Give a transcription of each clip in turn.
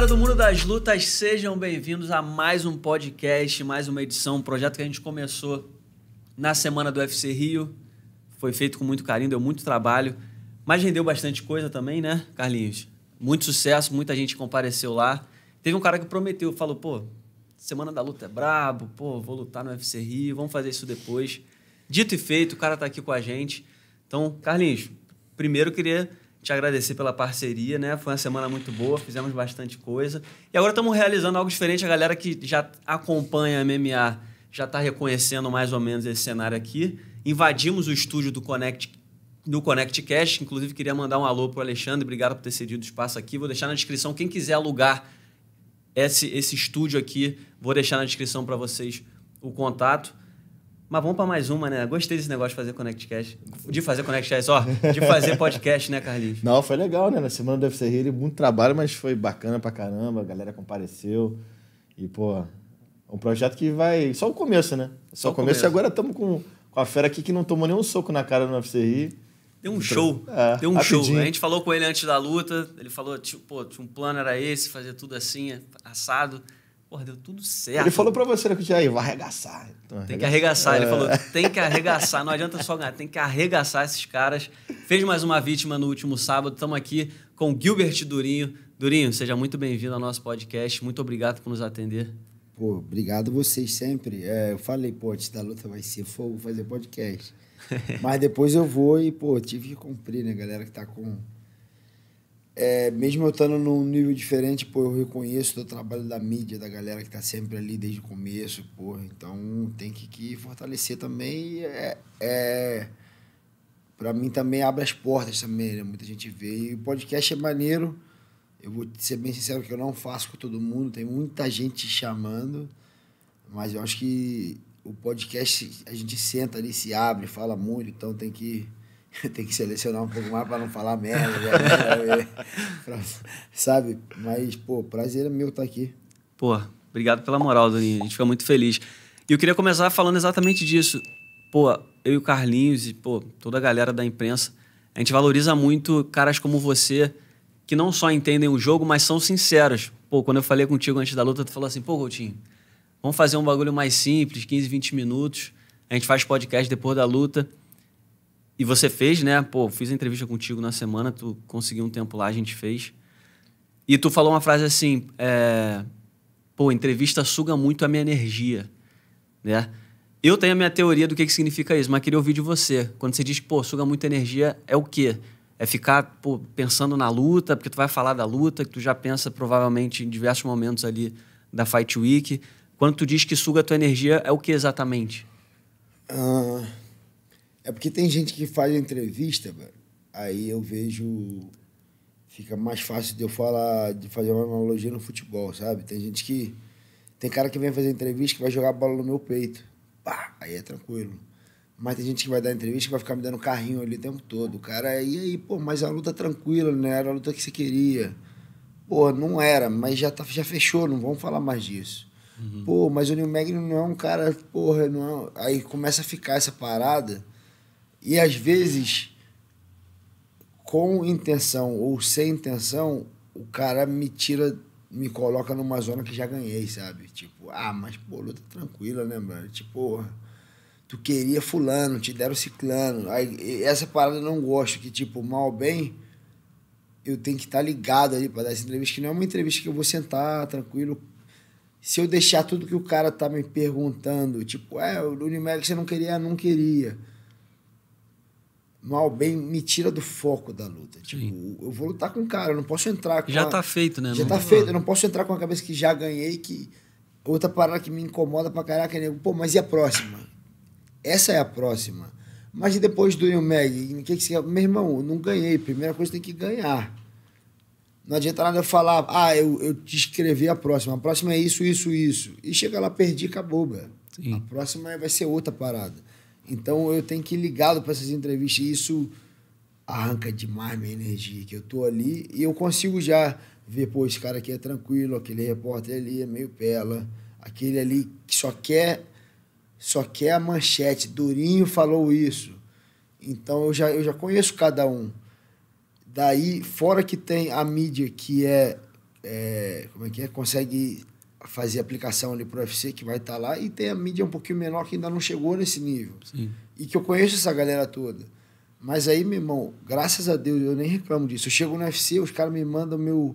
galera do mundo das Lutas, sejam bem-vindos a mais um podcast, mais uma edição, um projeto que a gente começou na semana do UFC Rio. Foi feito com muito carinho, deu muito trabalho, mas rendeu bastante coisa também, né, Carlinhos? Muito sucesso, muita gente compareceu lá. Teve um cara que prometeu, falou, pô, semana da luta é brabo, pô, vou lutar no UFC Rio, vamos fazer isso depois. Dito e feito, o cara tá aqui com a gente. Então, Carlinhos, primeiro eu queria te agradecer pela parceria, né? Foi uma semana muito boa, fizemos bastante coisa. E agora estamos realizando algo diferente. A galera que já acompanha a MMA já está reconhecendo mais ou menos esse cenário aqui. Invadimos o estúdio do Connect no Connect Cash. Inclusive, queria mandar um alô para o Alexandre. Obrigado por ter cedido o espaço aqui. Vou deixar na descrição. Quem quiser alugar esse, esse estúdio aqui, vou deixar na descrição para vocês o contato. Mas vamos para mais uma, né? Gostei desse negócio de fazer ConnectCast. De fazer ConnectCast, só. De fazer podcast, né, Carlinhos? Não, foi legal, né? Na semana do ser muito trabalho, mas foi bacana pra caramba. A galera compareceu. E, pô, um projeto que vai. Só o começo, né? Só, só o começo. começo. E agora estamos com, com a fera aqui que não tomou nenhum soco na cara UFC Rio Deu um show. É, deu um rapidinho. show. A gente falou com ele antes da luta. Ele falou, tipo, pô, um plano era esse, fazer tudo assim, assado. Porra, deu tudo certo. Ele falou pra você, né, tinha aí, vai arregaçar. Então, tem que arregaçar. Ele é. falou, tem que arregaçar. Não adianta só ganhar, tem que arregaçar esses caras. Fez mais uma vítima no último sábado. Estamos aqui com Gilbert Durinho. Durinho, seja muito bem-vindo ao nosso podcast. Muito obrigado por nos atender. Pô, obrigado vocês sempre. É, eu falei, pô, antes da luta vai ser fogo fazer podcast. Mas depois eu vou e, pô, tive que cumprir, né, galera que tá com é, mesmo eu estando num nível diferente, pô, eu reconheço do trabalho da mídia, da galera que tá sempre ali desde o começo, porra. Então tem que, que fortalecer também. É, é, para mim também abre as portas também, né? Muita gente vê. E o podcast é maneiro. Eu vou ser bem sincero que eu não faço com todo mundo, tem muita gente chamando, mas eu acho que o podcast a gente senta ali, se abre, fala muito, então tem que tem que selecionar um pouco mais para não falar merda, né? sabe? Mas, pô, prazer é meu estar tá aqui. Pô, obrigado pela moral, Doninho. A gente fica muito feliz. E eu queria começar falando exatamente disso. Pô, eu e o Carlinhos e, pô, toda a galera da imprensa, a gente valoriza muito caras como você, que não só entendem o jogo, mas são sinceros. Pô, quando eu falei contigo antes da luta, tu falou assim, pô, Coutinho, vamos fazer um bagulho mais simples, 15, 20 minutos. A gente faz podcast depois da luta. E você fez, né? Pô, fiz a entrevista contigo na semana, tu conseguiu um tempo lá, a gente fez. E tu falou uma frase assim, é, pô, entrevista suga muito a minha energia, né? Eu tenho a minha teoria do que, que significa isso, mas queria ouvir de você. Quando você diz, pô, suga muita energia, é o quê? É ficar pô, pensando na luta, porque tu vai falar da luta, que tu já pensa provavelmente em diversos momentos ali da Fight Week. Quando tu diz que suga a tua energia, é o que exatamente? Uh, é porque tem gente que faz entrevista, aí eu vejo. Fica mais fácil de eu falar, de fazer uma analogia no futebol, sabe? Tem gente que. Tem cara que vem fazer entrevista que vai jogar a bola no meu peito. Pá, aí é tranquilo. Mas tem gente que vai dar entrevista que vai ficar me dando carrinho ali o tempo todo. O cara, e aí, pô, mas a luta tranquila, né? Era a luta que você queria. Pô, não era, mas já, tá, já fechou, não vamos falar mais disso. Uhum. Pô, mas o Neil Magno não é um cara, porra, não é... Aí começa a ficar essa parada e às vezes, com intenção ou sem intenção, o cara me tira, me coloca numa zona que já ganhei, sabe? Tipo, ah, mas pô, luta tá tranquila, né, mano? Tipo, tu queria fulano, te deram ciclano. Aí, essa parada eu não gosto, que tipo, mal ou bem, eu tenho que estar tá ligado ali para dar essa entrevista, que não é uma entrevista que eu vou sentar tranquilo. Se eu deixar tudo que o cara tá me perguntando, tipo, é, o Unimed você não queria, não queria mal bem me tira do foco da luta. Tipo, Sim. eu vou lutar com o cara, eu não posso entrar com Já a... tá feito, né? Já não tá feito, eu não posso entrar com a cabeça que já ganhei, que outra parada que me incomoda pra caraca, nego, né? pô, mas e a próxima? Essa é a próxima. Mas e depois do New Mag? Que que você... Meu irmão, não ganhei. Primeira coisa tem que ganhar. Não adianta nada eu falar, ah, eu, eu te escrevi a próxima. A próxima é isso, isso, isso. E chega lá, perdi, acabou, velho. A próxima vai ser outra parada. Então eu tenho que ir ligado para essas entrevistas. E isso arranca demais minha energia, que eu tô ali e eu consigo já ver, pô, esse cara aqui é tranquilo, aquele repórter ali é meio pela, aquele ali que só quer só quer a manchete, Durinho falou isso. Então eu já eu já conheço cada um. Daí fora que tem a mídia que é, é como é que é, consegue fazer aplicação ali para o UFC, que vai estar tá lá, e tem a mídia um pouquinho menor que ainda não chegou nesse nível. Sim. E que eu conheço essa galera toda. Mas aí, meu irmão, graças a Deus, eu nem reclamo disso. Eu chego no UFC, os caras me mandam meu,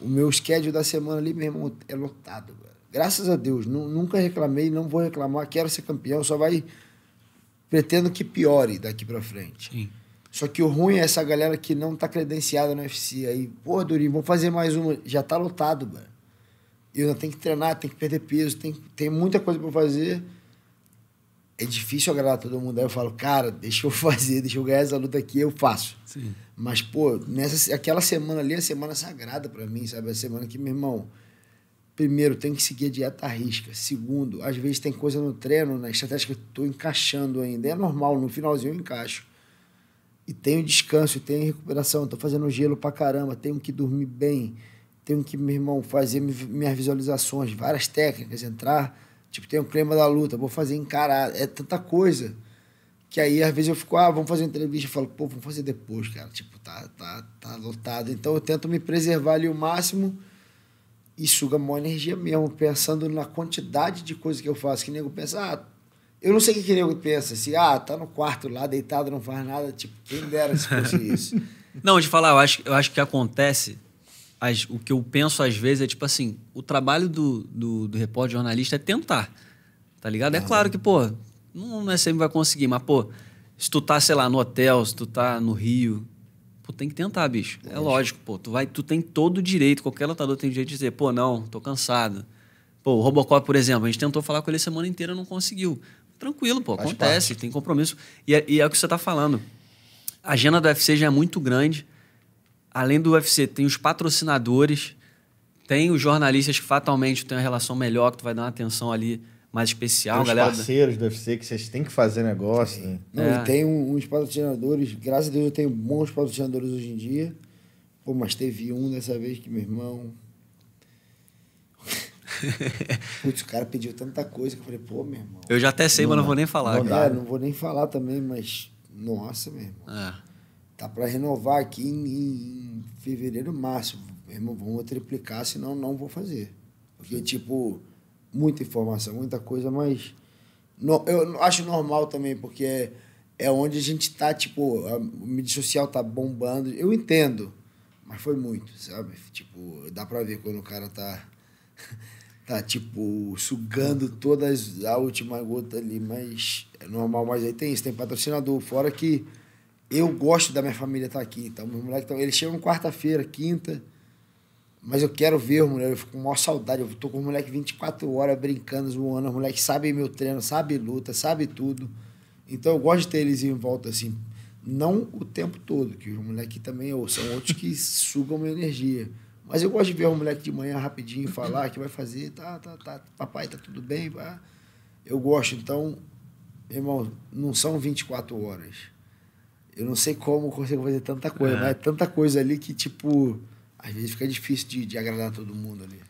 o meu schedule da semana ali, meu irmão, é lotado. Graças a Deus, nunca reclamei, não vou reclamar, quero ser campeão, só vai. Pretendo que piore daqui para frente. Sim. Só que o ruim é essa galera que não tá credenciada no UFC. Aí, pô, Durinho, vamos fazer mais uma. Já tá lotado, mano eu ainda tenho que treinar, tenho que perder peso, tem, tem muita coisa para fazer. É difícil agradar todo mundo. Aí eu falo, cara, deixa eu fazer, deixa eu ganhar essa luta aqui, eu faço. Sim. Mas, pô, nessa, aquela semana ali é a semana sagrada para mim, sabe? A semana que, meu irmão, primeiro, tem que seguir a dieta à risca. Segundo, às vezes tem coisa no treino, na estratégia que eu estou encaixando ainda. É normal, no finalzinho eu encaixo. E tenho descanso, tenho recuperação, estou fazendo gelo pra caramba, tenho que dormir bem tenho que, meu irmão, fazer minhas visualizações, várias técnicas, entrar. Tipo, tem o clima da luta, vou fazer encarar. É tanta coisa. Que aí, às vezes, eu fico, ah, vamos fazer entrevista. Eu falo, pô, vamos fazer depois, cara. Tipo, tá, tá, tá lotado. Então, eu tento me preservar ali o máximo e suga maior energia mesmo, pensando na quantidade de coisa que eu faço. Que nego pensa, ah, eu não sei o que, que nego pensa. Se, assim, ah, tá no quarto lá, deitado, não faz nada. Tipo, quem dera se fosse isso. não, te falar, eu acho, eu acho que acontece as, o que eu penso às vezes é tipo assim: o trabalho do, do, do repórter jornalista é tentar. Tá ligado? É claro que, pô, não, não é sempre vai conseguir, mas, pô, se tu tá, sei lá, no hotel, se tu tá no Rio, pô, tem que tentar, bicho. É, é lógico, pô, tu, vai, tu tem todo o direito, qualquer lutador tem o direito de dizer, pô, não, tô cansado. Pô, o Robocop, por exemplo, a gente tentou falar com ele a semana inteira, não conseguiu. Tranquilo, pô, Faz acontece, parte. tem compromisso. E é, e é o que você tá falando. A agenda do UFC já é muito grande além do UFC, tem os patrocinadores, tem os jornalistas que fatalmente tem uma relação melhor, que tu vai dar uma atenção ali mais especial, tem os galera. Os parceiros do UFC que vocês têm que fazer negócio. Né? Não, é. E tem uns patrocinadores, graças a Deus eu tenho bons patrocinadores hoje em dia. Pô, mas teve um dessa vez que meu irmão. Putz, o cara pediu tanta coisa que eu falei, pô, meu irmão. Eu já até sei, não, mas não vou nem falar. Não, cara. É, não vou nem falar também, mas. Nossa, meu irmão. É tá para renovar aqui em, em, fevereiro, março. vamos triplicar, senão não vou fazer. Porque, tipo, muita informação, muita coisa, mas. No, eu acho normal também, porque é, é onde a gente tá, tipo, a mídia social tá bombando. Eu entendo, mas foi muito, sabe? Tipo, dá para ver quando o cara tá. tá, tipo, sugando todas a última gota ali, mas é normal. Mas aí tem isso, tem patrocinador. Fora que eu gosto da minha família estar tá aqui. Então, meus moleques estão. Eles chegam quarta-feira, quinta. Mas eu quero ver os moleques, eu fico com maior saudade. Eu tô com os moleques 24 horas brincando, zoando. Os moleques sabem meu treino, sabem luta, sabem tudo. Então eu gosto de ter eles em volta assim. Não o tempo todo, que os moleques também são outros que sugam minha energia. Mas eu gosto de ver o moleque de manhã rapidinho falar que vai fazer, tá, tá, tá, papai, tá tudo bem. Pá. Eu gosto, então, irmão, não são 24 horas eu não sei como consigo fazer tanta coisa, é. mas é tanta coisa ali que, tipo, às vezes fica difícil de, de agradar todo mundo ali.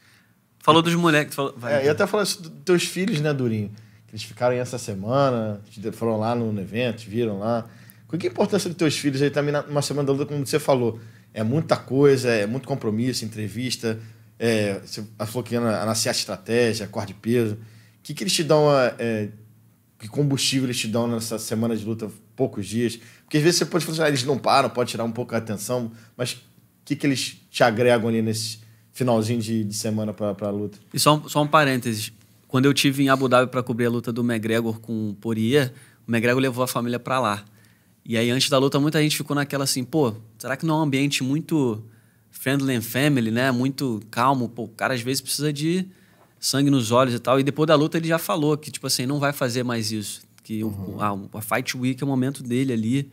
Falou dos moleques. Falou... Vai, é, vai. e até falou dos teus filhos, né, Durinho? Eles ficaram aí essa semana, foram lá no evento, viram lá. Qual que é a importância dos teus filhos aí também numa semana da luta, como você falou? É muita coisa, é muito compromisso, entrevista, é, você falou que analisar estratégia, cor de peso. O que, que eles te dão, é, é, que combustível eles te dão nessa semana de luta poucos dias? Porque às vezes você pode falar, assim, ah, eles não param, pode tirar um pouco a atenção, mas o que, que eles te agregam ali nesse finalzinho de, de semana para a luta? E só, só um parênteses. Quando eu tive em Abu Dhabi para cobrir a luta do McGregor com o Poirier, o McGregor levou a família para lá. E aí, antes da luta, muita gente ficou naquela assim, pô, será que não é um ambiente muito friendly and family, né? Muito calmo, pô, o cara às vezes precisa de sangue nos olhos e tal. E depois da luta ele já falou que, tipo assim, não vai fazer mais isso que uhum. a, ah, a, Fight Week é o momento dele ali.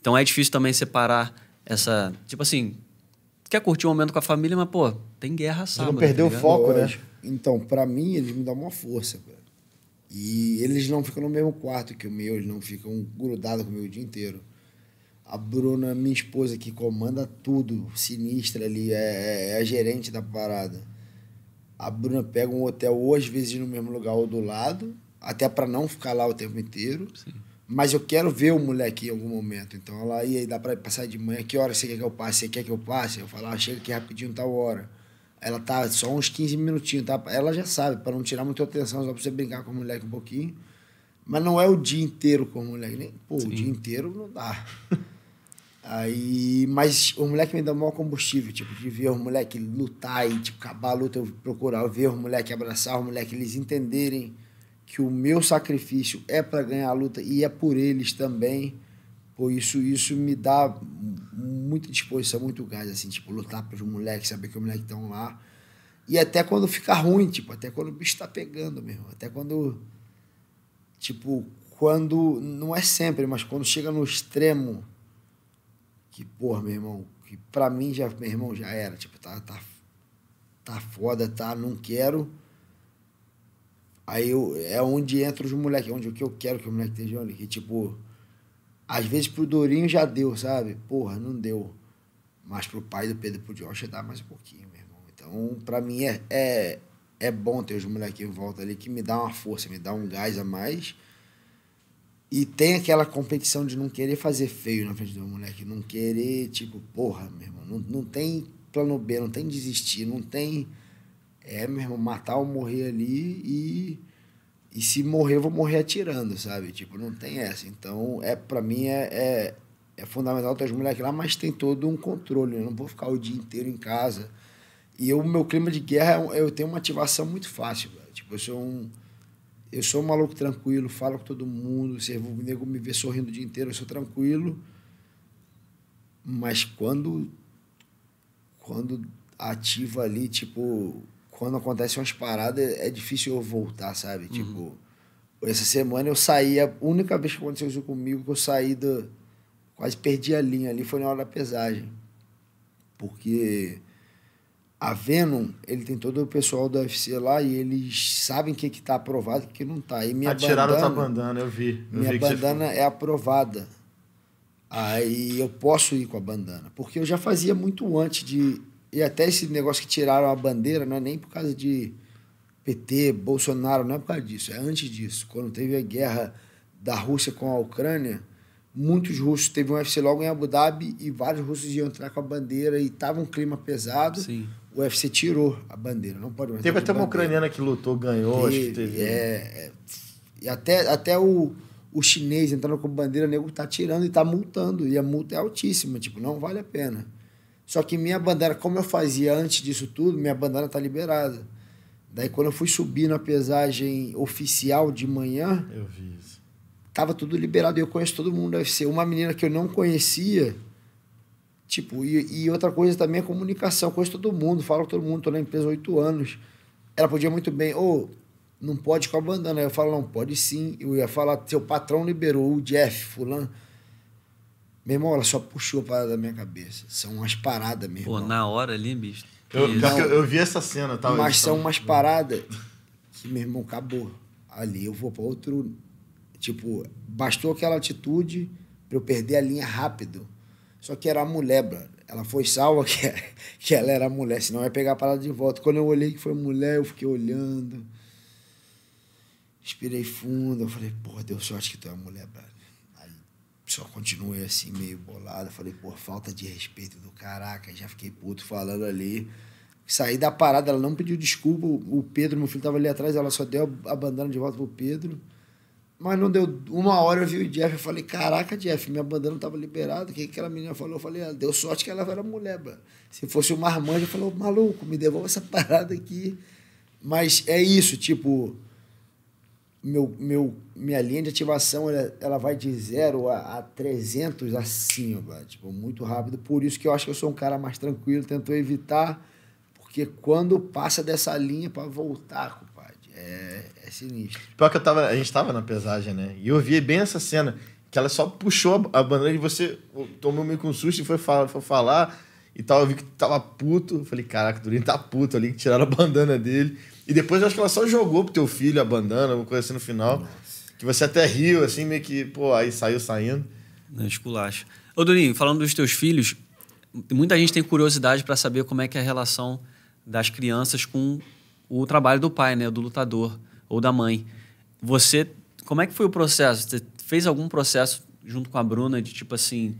Então é difícil também separar essa. Tipo assim, quer curtir um momento com a família, mas, pô, tem guerra sábado. Você tá não perdeu tá o foco, né? Então, para mim, eles me dão uma força, E eles não ficam no mesmo quarto que o meu, eles não ficam grudados comigo o dia inteiro. A Bruna, minha esposa, que comanda tudo, sinistra ali, é, é, é a gerente da parada. A Bruna pega um hotel ou às vezes no mesmo lugar ou do lado, até para não ficar lá o tempo inteiro. Sim. Mas eu quero ver o moleque em algum momento. Então ela ia, dá para passar de manhã, que hora você quer que eu passe? Você quer que eu passe? Eu falava, ah, chega aqui rapidinho, tal hora. Ela tá só uns 15 minutinhos, tá? Ela já sabe, para não tirar muita atenção, só para você brincar com o moleque um pouquinho. Mas não é o dia inteiro com o moleque. Nem, pô, Sim. o dia inteiro não dá. Aí, mas o moleque me dá o maior combustível, tipo, de ver o moleque lutar e, tipo, acabar a luta, eu procurar ver o moleque abraçar o moleque, eles entenderem que o meu sacrifício é para ganhar a luta e é por eles também. por isso, isso me dá muita disposição, muito gás, assim, tipo, lutar pelos moleques, saber que os moleques estão lá. E até quando fica ruim, tipo, até quando o bicho tá pegando mesmo. Até quando. Tipo, quando. Não é sempre, mas quando chega no extremo. Que, porra, meu irmão, que pra mim já, meu irmão, já era. Tipo, tá, tá, tá foda, tá, não quero Aí eu, é onde entra os moleques, onde o que eu quero que o moleque esteja, ali. que tipo, às vezes pro Dorinho já deu, sabe? Porra, não deu. Mas pro pai do Pedro pro Josh dá mais um pouquinho, meu irmão. Então, pra mim é, é, é bom ter os moleques em volta ali que me dá uma força, me dá um gás a mais. E tem aquela competição de não querer fazer feio na frente do moleque, não querer, tipo, porra, meu irmão, não, não tem plano B, não tem desistir, não tem é, meu irmão, matar ou morrer ali e. E se morrer, eu vou morrer atirando, sabe? Tipo, não tem essa. Então, é para mim é, é, é fundamental ter as mulheres lá, mas tem todo um controle. Né? Eu não vou ficar o dia inteiro em casa. E o meu clima de guerra, é eu tenho uma ativação muito fácil, velho. Tipo, eu sou um. Eu sou um maluco tranquilo, falo com todo mundo, se o nego me ver sorrindo o dia inteiro, eu sou tranquilo. Mas quando. Quando ativa ali, tipo, quando acontecem umas paradas, é difícil eu voltar, sabe? Uhum. Tipo, essa semana eu saí, a única vez que aconteceu isso comigo, que eu saí do. Quase perdi a linha ali, foi na hora da pesagem. Porque a Venom, ele tem todo o pessoal do UFC lá e eles sabem o que, que tá aprovado e o que não tá. E minha Atiraram ah, bandana, tua bandana, eu vi. Eu minha vi bandana é aprovada. Aí eu posso ir com a bandana. Porque eu já fazia muito antes de e até esse negócio que tiraram a bandeira não é nem por causa de PT, Bolsonaro, não é por causa disso, é antes disso. Quando teve a guerra da Rússia com a Ucrânia, muitos russos, teve um UFC logo em Abu Dhabi e vários russos iam entrar com a bandeira e tava um clima pesado. Sim. O UFC tirou a bandeira, não pode mais. Teve até uma ucraniana que lutou, ganhou, teve, acho que teve. É, é, e até, até o, o chinês entrando com bandeira, o nego tá tirando e tá multando. E a multa é altíssima, tipo, não vale a pena. Só que minha bandana, como eu fazia antes disso tudo, minha bandana tá liberada. Daí quando eu fui subir na pesagem oficial de manhã, eu vi isso. Tava tudo liberado e eu conheço todo mundo deve UFC. Uma menina que eu não conhecia, tipo, e, e outra coisa também é comunicação. Eu conheço todo mundo, falo com todo mundo, tô na empresa há oito anos. Ela podia muito bem, ou oh, não pode com a bandana. Eu falo, não, pode sim. Eu ia falar, seu patrão liberou o Jeff, fulano. Meu irmão, ela só puxou a parada da minha cabeça. São umas paradas mesmo. Pô, na hora ali, bicho. Eu, não, eu vi essa cena, tá? Mas são umas paradas que, meu irmão, acabou. Ali eu vou para outro. Tipo, bastou aquela atitude para eu perder a linha rápido. Só que era a mulher, brother. Ela foi salva que, que ela era mulher, senão ia pegar a parada de volta. Quando eu olhei que foi mulher, eu fiquei olhando. inspirei fundo. Eu falei, porra, deu sorte que tu é mulher, brother só continuei assim, meio bolado. Falei, pô, falta de respeito do caraca. Já fiquei puto falando ali. Saí da parada, ela não pediu desculpa. O Pedro, meu filho, tava ali atrás, ela só deu a bandana de volta pro Pedro. Mas não deu uma hora, eu vi o Jeff. Eu falei, caraca, Jeff, minha bandana estava liberada. O que aquela menina falou? Eu falei, ah, deu sorte que ela era mulher, mano. Se fosse uma marmanjo, eu falou maluco, me devolve essa parada aqui. Mas é isso, tipo, meu, meu, minha linha de ativação ela, ela vai de 0 a, a 300 assim, tipo, muito rápido. Por isso que eu acho que eu sou um cara mais tranquilo, tento evitar, porque quando passa dessa linha para voltar, compadre, é, é sinistro. Pior que eu tava, a gente tava na pesagem, né? E eu vi bem essa cena, que ela só puxou a, bandana bandeira e você tomou meio com um susto e foi, fal, foi falar e tal. Eu vi que tava puto. falei, caraca, o Durinho tá puto ali, que tiraram a bandana dele. E depois eu acho que ela só jogou pro teu filho a bandana, alguma coisa assim no final. Nossa. Que você até riu, assim, meio que, pô, aí saiu saindo. Não, esculacha. Ô, Durinho, falando dos teus filhos, muita gente tem curiosidade para saber como é que é a relação das crianças com o trabalho do pai, né? Do lutador ou da mãe. Você, como é que foi o processo? Você fez algum processo junto com a Bruna de, tipo assim,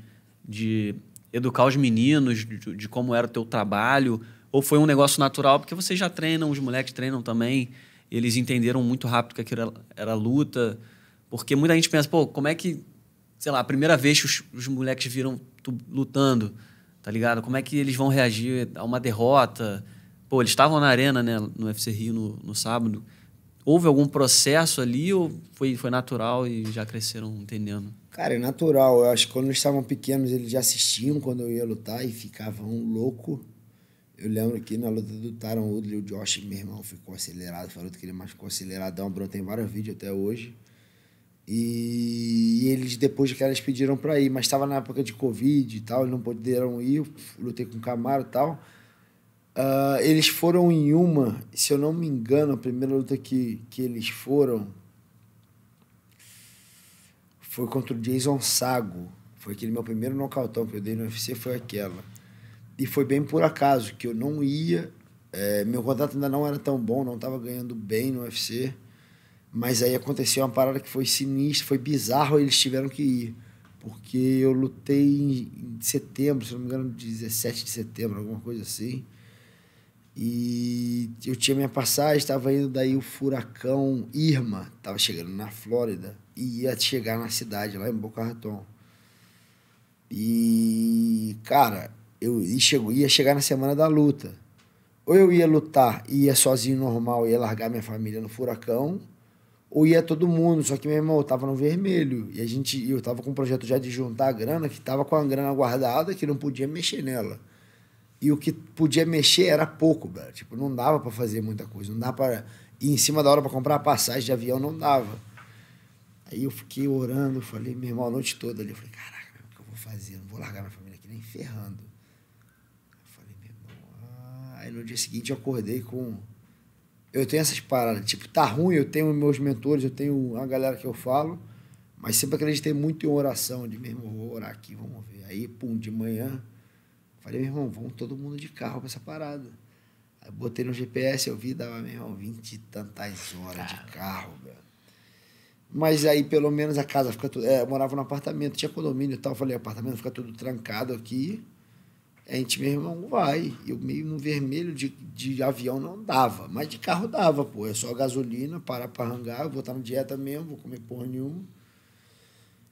de educar os meninos, de, de como era o teu trabalho? Ou foi um negócio natural, porque vocês já treinam, os moleques treinam também, eles entenderam muito rápido que aquilo era, era luta. Porque muita gente pensa, pô, como é que, sei lá, a primeira vez que os, os moleques viram tu lutando, tá ligado? Como é que eles vão reagir a uma derrota? Pô, eles estavam na arena, né, no UFC Rio no, no sábado. Houve algum processo ali ou foi, foi natural e já cresceram entendendo? Cara, é natural. Eu acho que quando eles estavam pequenos, eles já assistiam quando eu ia lutar e ficavam louco. Eu lembro que na luta do Tyron Woodley, o Josh, meu irmão, ficou acelerado. Falou que ele é machucou aceleradão. O Bruno tem vários vídeos até hoje. E eles, depois que elas pediram para ir, mas estava na época de Covid e tal, eles não puderam ir, lutei com o Camaro e tal. Uh, eles foram em uma, se eu não me engano, a primeira luta que, que eles foram foi contra o Jason Sago. Foi aquele meu primeiro nocautão que eu dei no UFC, foi aquela. E foi bem por acaso que eu não ia. É, meu contrato ainda não era tão bom, não estava ganhando bem no UFC. Mas aí aconteceu uma parada que foi sinistra, foi bizarro, eles tiveram que ir. Porque eu lutei em setembro, se não me engano, 17 de setembro, alguma coisa assim. E eu tinha minha passagem, estava indo daí o furacão Irma, estava chegando na Flórida e ia chegar na cidade, lá em Boca Raton. E, cara, eu ia chegar na semana da luta. Ou eu ia lutar e ia sozinho normal, ia largar minha família no furacão, ou ia todo mundo, só que meu irmão, estava tava no vermelho. E a gente, eu tava com um projeto já de juntar a grana, que tava com a grana guardada, que não podia mexer nela. E o que podia mexer era pouco, velho. Tipo, não dava para fazer muita coisa, não dava para ir em cima da hora para comprar a passagem de avião, não dava. Aí eu fiquei orando, falei, meu irmão, a noite toda ali, eu falei, caraca, o que eu vou fazer? Não vou largar minha família aqui nem ferrando no dia seguinte eu acordei com. Eu tenho essas paradas, tipo, tá ruim, eu tenho meus mentores, eu tenho a galera que eu falo, mas sempre acreditei muito em oração, de meu irmão, vou orar aqui, vamos ver. Aí, pum, de manhã, falei, meu irmão, vamos todo mundo de carro com essa parada. Aí botei no GPS, eu vi, dava, meu irmão, vinte e tantas horas de carro, velho. Mas aí, pelo menos, a casa fica tudo. É, eu morava num apartamento, tinha condomínio e tal. Eu falei, apartamento fica tudo trancado aqui. A gente, meu irmão, vai. Eu meio no vermelho de, de avião não dava, mas de carro dava, pô. É só gasolina, parar para arrangar, vou estar na dieta mesmo, vou comer porra nenhuma.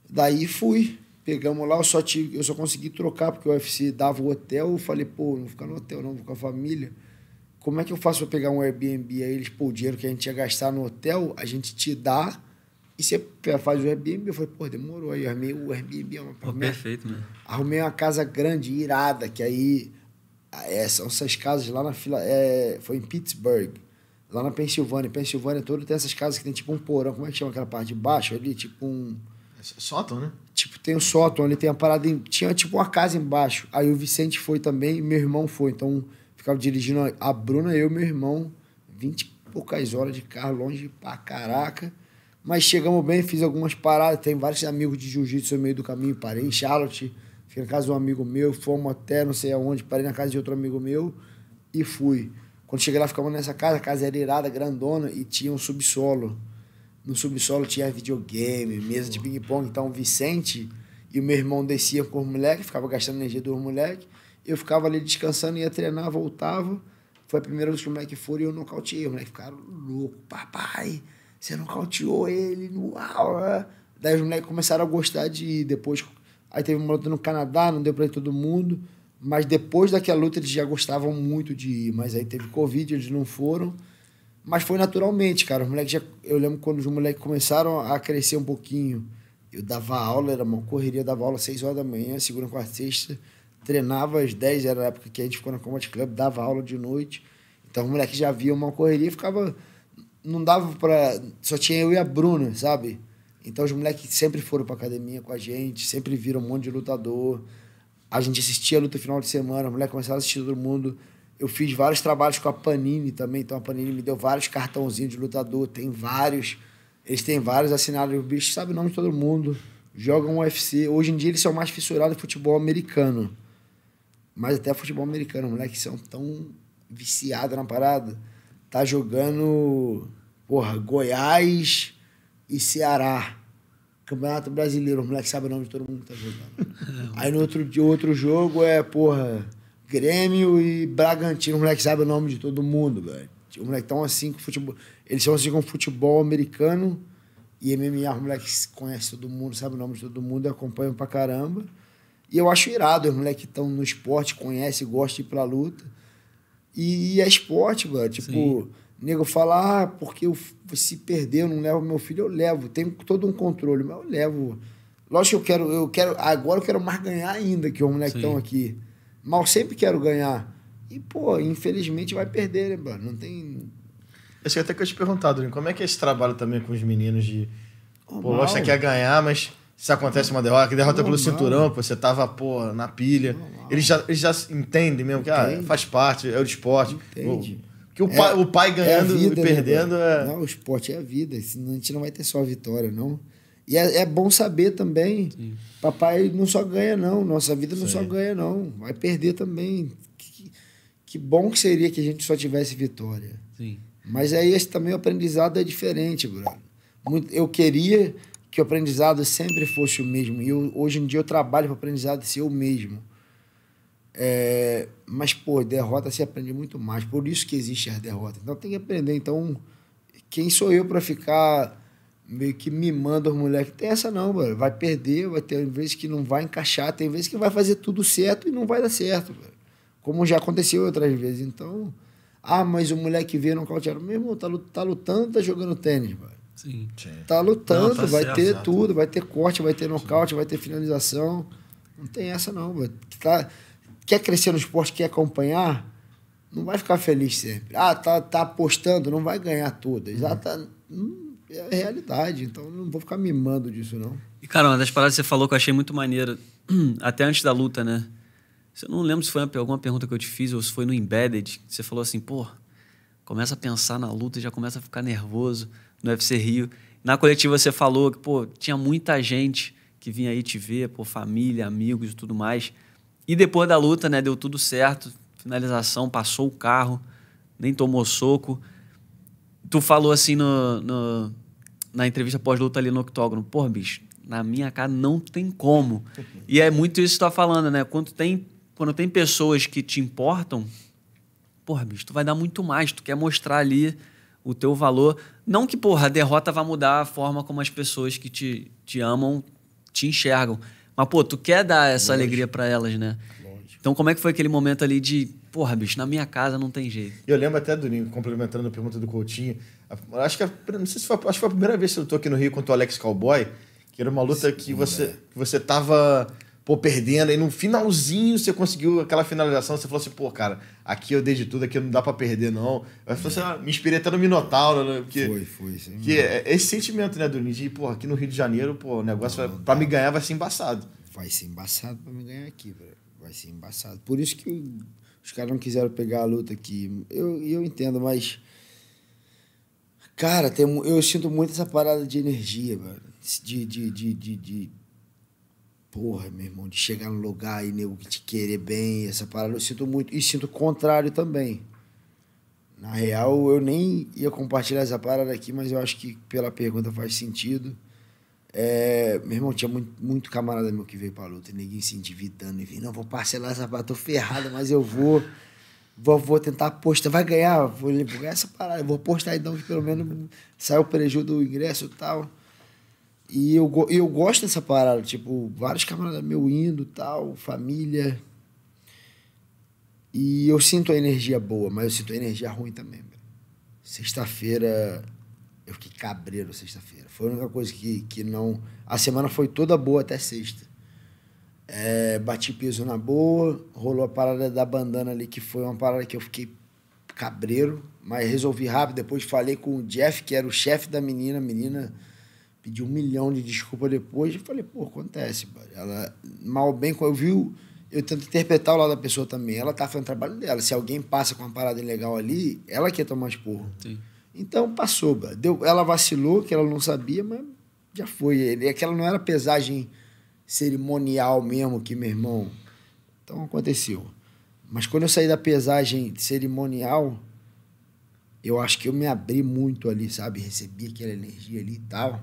Daí fui. Pegamos lá, eu só, tive, eu só consegui trocar, porque o UFC dava o hotel. Eu falei, pô, não vou ficar no hotel, não, vou com a família. Como é que eu faço para pegar um Airbnb? Aí eles, pô, o dinheiro que a gente ia gastar no hotel, a gente te dá e você faz o Airbnb, eu falei, pô, demorou. Aí armei o Airbnb. É uma, pô, armei, perfeito, né Arrumei uma casa grande, irada, que aí ah, é, são essas casas lá na fila. É, foi em Pittsburgh, lá na Pensilvânia. Pensilvânia todo tem essas casas que tem tipo um porão, como é que chama aquela parte de baixo ali? Tipo um. É sótão, né? Tipo, tem um sótão ali, tem a parada. Em, tinha tipo uma casa embaixo. Aí o Vicente foi também e meu irmão foi. Então ficava dirigindo a, Bruna, eu e meu irmão, 20 e poucas horas de carro, longe pra caraca. Mas chegamos bem, fiz algumas paradas. Tem vários amigos de jiu-jitsu no meio do caminho. Parei em Charlotte, fiquei na casa de um amigo meu, fomos até não sei aonde, parei na casa de outro amigo meu e fui. Quando cheguei lá, ficamos nessa casa, a casa era irada, grandona, e tinha um subsolo. No subsolo tinha videogame, mesa de ping-pong. Então o Vicente e o meu irmão desciam com os moleques, ficava gastando energia dos moleques. Eu ficava ali descansando, ia treinar, voltava. Foi a primeira vez que o moleque foi e eu nocauteei. O moleque ficaram louco, papai. Você não nocauteou ele. Uau! É. Daí os moleques começaram a gostar de ir. Depois, aí teve uma luta no Canadá, não deu pra ir todo mundo. Mas depois daquela luta eles já gostavam muito de ir. Mas aí teve Covid, eles não foram. Mas foi naturalmente, cara. Os moleques já. Eu lembro quando os moleques começaram a crescer um pouquinho. Eu dava aula, era uma correria, dava aula às 6 horas da manhã, segunda, quarta, sexta. Treinava às 10, era a época que a gente ficou na Combat Club, dava aula de noite. Então os moleques já via uma correria e ficava não dava pra. Só tinha eu e a Bruna, sabe? Então os moleques sempre foram pra academia com a gente, sempre viram um monte de lutador. A gente assistia a luta final de semana, os moleques começaram a assistir todo mundo. Eu fiz vários trabalhos com a Panini também, então a Panini me deu vários cartãozinhos de lutador, tem vários. Eles têm vários assinados, o bicho sabe o nome de todo mundo, jogam UFC. Hoje em dia eles são mais fissurados em futebol americano. Mas até futebol americano, os moleques são tão viciados na parada tá jogando porra, Goiás e Ceará. Campeonato Brasileiro, o moleque sabe o nome de todo mundo que tá jogando. Aí no outro, outro jogo é, porra, Grêmio e Bragantino, o moleque sabe o nome de todo mundo, velho. O moleque tão assim com futebol. Eles são assim com futebol americano e MMA, o moleque conhece todo mundo, sabe o nome de todo mundo, acompanha pra caramba. E eu acho irado, os moleques estão no esporte, conhecem, gostam de ir pra luta. E, é esporte, mano. Tipo, o nego fala, ah, porque eu, se perder, eu não levo meu filho, eu levo. tenho todo um controle, mas eu levo. Lógico que eu quero, eu quero. Agora eu quero mais ganhar ainda, que o moleque estão aqui. Mal sempre quero ganhar. E, pô, infelizmente vai perder, né, mano? Não tem. Eu sei até que eu te perguntado, como é que é esse trabalho também com os meninos de. Normal. Pô, lógico que é ganhar, mas se acontece uma derrota, que derrota pelo cinturão, você tava, pô, na pilha. Eles já, eles já entendem mesmo que ah, faz parte, é o esporte. Entende. O, que o, é, pai, o pai ganhando é vida, e né, perdendo né? é. Não, o esporte é a vida. A gente não vai ter só a vitória, não. E é, é bom saber também. Sim. Papai não só ganha, não. Nossa vida não Sim. só ganha, não. Vai perder também. Que, que bom que seria que a gente só tivesse vitória. Sim. Mas aí esse também o aprendizado é diferente, Bruno. eu queria que o aprendizado sempre fosse o mesmo. E eu, hoje em dia eu trabalho para o aprendizado ser o mesmo. É, mas, pô, derrota se aprende muito mais. Por isso que existe a derrota. Então tem que aprender. Então, quem sou eu para ficar meio que mimando os moleques? Tem essa não, mano. Vai perder, vai ter vezes que não vai encaixar, tem vezes que vai fazer tudo certo e não vai dar certo, mano. Como já aconteceu outras vezes. Então, ah, mas o moleque veio no cauteiro. Meu irmão, tá, tá lutando, tá jogando tênis, mano. Sim. Tá lutando, não, tá vai certo, ter certo. tudo, vai ter corte, vai ter nocaute, vai ter finalização. Não tem essa não, Tá, quer crescer no esporte, quer acompanhar, não vai ficar feliz sempre. Ah, tá, tá apostando, não vai ganhar tudo já uhum. tá, hum, é a realidade, então não vou ficar mimando disso, não. E, cara, uma das paradas que você falou que eu achei muito maneira, até antes da luta, né? Eu não lembro se foi alguma pergunta que eu te fiz ou se foi no Embedded, você falou assim, pô, começa a pensar na luta e já começa a ficar nervoso no UFC Rio. Na coletiva você falou que, pô, tinha muita gente que vinha aí te ver, pô, família, amigos e tudo mais. E depois da luta, né, deu tudo certo, finalização, passou o carro, nem tomou soco. Tu falou assim no, no na entrevista pós-luta ali no octógono, pô, bicho, na minha cara não tem como. E é muito isso que tu tá falando, né? Quando tem, quando tem pessoas que te importam, porra, bicho, tu vai dar muito mais, tu quer mostrar ali o teu valor. Não que, porra, a derrota vai mudar a forma como as pessoas que te, te amam te enxergam. Mas, pô, tu quer dar essa Lógico. alegria para elas, né? Lógico. Então, como é que foi aquele momento ali de, porra, bicho, na minha casa não tem jeito? Eu lembro até, Durinho, complementando a pergunta do Coutinho, acho que, não sei se foi, acho que foi a primeira vez que eu tô aqui no Rio contra o Alex Cowboy, que era uma luta Sim, que, você, é. que você tava pô, perdendo, aí no finalzinho você conseguiu aquela finalização, você falou assim, pô, cara, aqui eu dei de tudo, aqui não dá para perder, não. Aí você é. me inspirei até no Minotauro, né? Porque, foi, foi. Sim, que é, é esse sentimento, né, do Ninja, pô, aqui no Rio de Janeiro, pô, o negócio, para pra me ganhar vai ser embaçado. Vai ser embaçado pra me ganhar aqui, velho. Vai ser embaçado. Por isso que os caras não quiseram pegar a luta aqui. Eu, eu entendo, mas... Cara, tem, eu sinto muito essa parada de energia, velho. De, de, de, de, de porra, meu irmão, de chegar no lugar e nego que te querer bem, essa parada, eu sinto muito. E sinto o contrário também. Na real, eu nem ia compartilhar essa parada aqui, mas eu acho que pela pergunta faz sentido. É, meu irmão, tinha muito, muito camarada meu que veio pra luta, e ninguém se endividando e vinha, não, vou parcelar essa parada, tô ferrado, mas eu vou, vou, vou tentar apostar, vai ganhar, vou ganhar essa parada, vou apostar então que pelo menos saiu o prejuízo do ingresso e tal. E eu, eu gosto dessa parada, tipo, vários camaradas meu indo tal, família. E eu sinto a energia boa, mas eu sinto a energia ruim também. Sexta-feira, eu fiquei cabreiro sexta-feira. Foi a única coisa que, que não. A semana foi toda boa até sexta. É, bati peso na boa, rolou a parada da bandana ali, que foi uma parada que eu fiquei cabreiro, mas resolvi rápido. Depois falei com o Jeff, que era o chefe da menina, menina Pedi um milhão de desculpa depois e falei, pô, acontece. Ela, mal bem, eu vi, eu tento interpretar o lado da pessoa também. Ela tá fazendo o trabalho dela. Se alguém passa com uma parada ilegal ali, ela quer tomar esporro. Sim. Então passou, Deu, ela vacilou, que ela não sabia, mas já foi. Ele, aquela não era pesagem cerimonial mesmo, que meu irmão. Então aconteceu. Mas quando eu saí da pesagem cerimonial, eu acho que eu me abri muito ali, sabe? Recebi aquela energia ali e tal.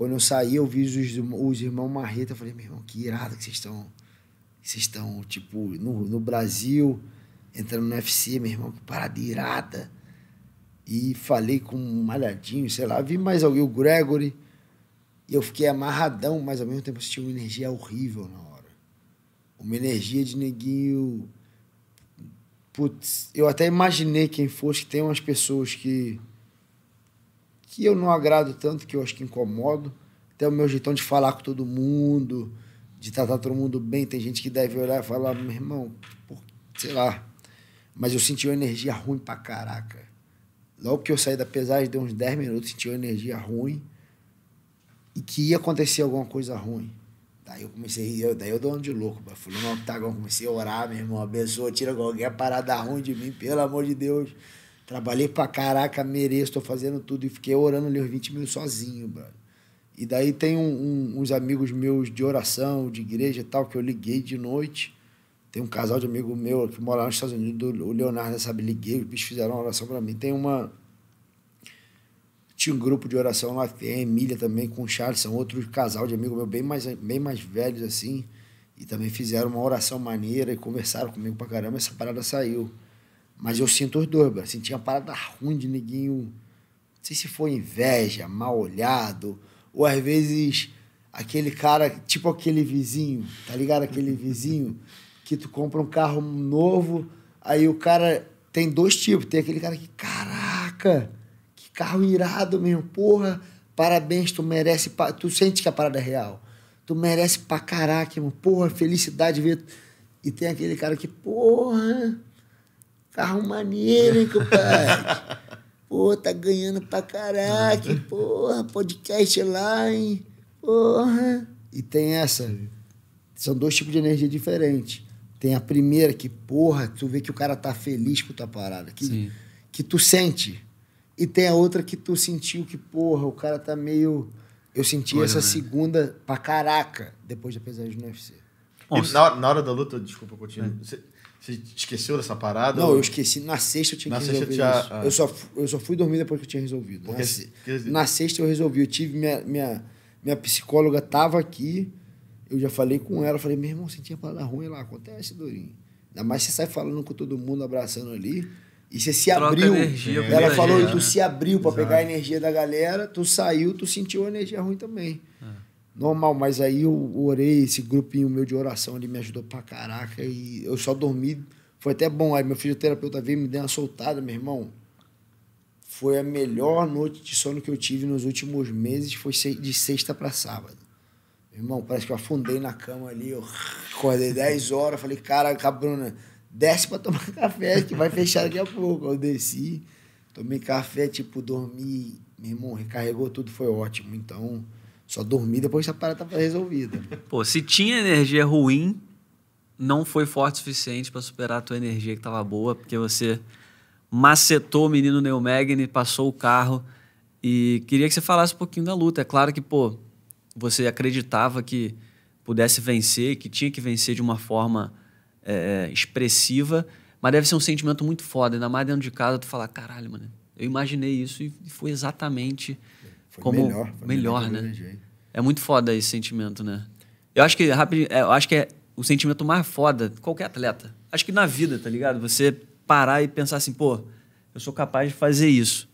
Quando eu saí, eu vi os, os irmãos Marreta. Eu falei, meu irmão, que irado que vocês estão. Vocês estão, tipo, no, no Brasil, entrando no UFC, meu irmão, que parada irada. E falei com um malhadinho, sei lá, vi mais alguém, o Gregory. E eu fiquei amarradão, mas ao mesmo tempo eu senti uma energia horrível na hora. Uma energia de neguinho. Putz, eu até imaginei quem fosse, que tem umas pessoas que que eu não agrado tanto, que eu acho que incomodo. Até o meu jeitão de falar com todo mundo, de tratar todo mundo bem. Tem gente que deve olhar e falar, meu irmão, por... sei lá. Mas eu senti uma energia ruim pra caraca. Logo que eu saí da pesagem, deu uns 10 minutos, senti uma energia ruim e que ia acontecer alguma coisa ruim. Daí eu comecei, eu, daí eu dou um de louco, tá bom é comecei a orar, meu irmão, abençoa, tira qualquer parada ruim de mim, pelo amor de Deus. Trabalhei pra caraca, mereço, tô fazendo tudo. E fiquei orando ali os 20 mil sozinho, mano. E daí tem um, um, uns amigos meus de oração, de igreja e tal, que eu liguei de noite. Tem um casal de amigo meu que mora lá nos Estados Unidos, o Leonardo, sabe? Liguei, os bichos fizeram uma oração para mim. Tem uma. Tinha um grupo de oração lá, tem a Emília também com o Charles, são outros casal de amigo meu, bem mais, bem mais velhos assim. E também fizeram uma oração maneira e conversaram comigo pra caramba. Essa parada saiu. Mas eu sinto os dois, Assim, Sentia uma parada ruim de neguinho. Não sei se foi inveja, mal olhado, ou às vezes aquele cara, tipo aquele vizinho, tá ligado? Aquele vizinho que tu compra um carro novo, aí o cara tem dois tipos. Tem aquele cara que, caraca, que carro irado mesmo, porra, parabéns, tu merece, pa... tu sente que a parada é real. Tu merece pra caraca, porra, felicidade ver. E tem aquele cara que, porra Carro tá maneiro, hein, compadre? Pô, tá ganhando pra caraca, porra, podcast lá, hein? Porra. E tem essa. São dois tipos de energia diferentes. Tem a primeira que, porra, tu vê que o cara tá feliz com tua parada, que, que tu sente. E tem a outra que tu sentiu que, porra, o cara tá meio. Eu senti essa né? segunda pra caraca depois da pesagem no UFC. na, hora da luta, desculpa, Coutinho, é. Você esqueceu dessa parada? Não, ou... eu esqueci. Na sexta eu tinha na que resolver isso. Ah. Eu, só, eu só fui dormir depois que eu tinha resolvido. Porque, na, se... na sexta eu resolvi. Eu tive minha, minha, minha psicóloga estava aqui. Eu já falei com ela. Falei, meu irmão, você tinha parada ruim lá. Acontece, Dorinho. Ainda mais você sai falando com todo mundo, abraçando ali. E você se Troca abriu. Energia, ela né? falou, energia, tu né? se abriu para pegar a energia da galera, tu saiu, tu sentiu a energia ruim também normal, mas aí eu orei, esse grupinho meu de oração ali me ajudou pra caraca e eu só dormi. Foi até bom. Aí meu fisioterapeuta veio me deu uma soltada, meu irmão. Foi a melhor noite de sono que eu tive nos últimos meses, foi de sexta para sábado. Meu irmão, parece que eu afundei na cama ali, eu acordei 10 horas, falei, caraca, Bruna, desce pra tomar café, que vai fechar daqui a pouco. Eu desci, tomei café, tipo, dormi, meu irmão, recarregou tudo, foi ótimo. Então, só dormi depois que a parada estava tá resolvida. Pô, se tinha energia ruim, não foi forte o suficiente para superar a tua energia que estava boa, porque você macetou o menino Neil passou o carro. E queria que você falasse um pouquinho da luta. É claro que, pô, você acreditava que pudesse vencer, que tinha que vencer de uma forma é, é expressiva, mas deve ser um sentimento muito foda, ainda mais dentro de casa, tu falar, caralho, mano, eu imaginei isso e foi exatamente foi como melhor, foi melhor, melhor né? É muito foda esse sentimento, né? Eu acho que é rápido, é, eu acho que é o sentimento mais foda qualquer atleta. Acho que na vida, tá ligado? Você parar e pensar assim, pô, eu sou capaz de fazer isso.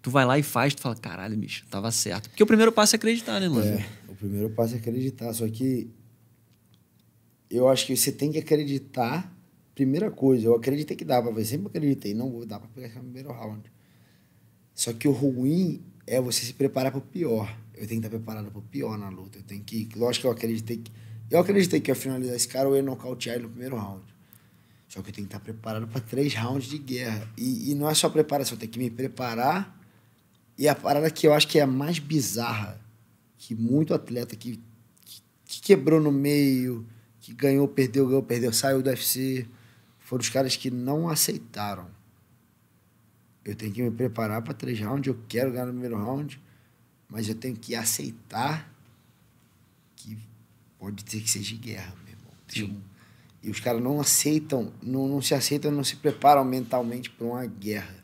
Tu vai lá e faz, tu fala, caralho, bicho, tava certo. Porque o primeiro passo é acreditar, né, mano? É, o primeiro passo é acreditar. Só que eu acho que você tem que acreditar. Primeira coisa, eu acreditei que dava, eu sempre acreditei, não vou dar para pegar o primeiro round. Só que o ruim é você se preparar para o pior. Eu tenho que estar preparado para o pior na luta. Eu tenho que. Lógico que eu acreditei que. Eu acreditei que ao finalizar esse cara eu ia nocautear ele no primeiro round. Só que eu tenho que estar preparado para três rounds de guerra. E, e não é só preparação, eu tenho que me preparar. E a parada que eu acho que é a mais bizarra, que muito atleta que, que, que quebrou no meio, que ganhou, perdeu, ganhou, perdeu, saiu do UFC, foram os caras que não aceitaram eu tenho que me preparar para três rounds. Eu quero ganhar no primeiro round, mas eu tenho que aceitar que pode ser que seja guerra, meu irmão. Sim. E os caras não aceitam, não, não se aceitam, não se preparam mentalmente para uma guerra.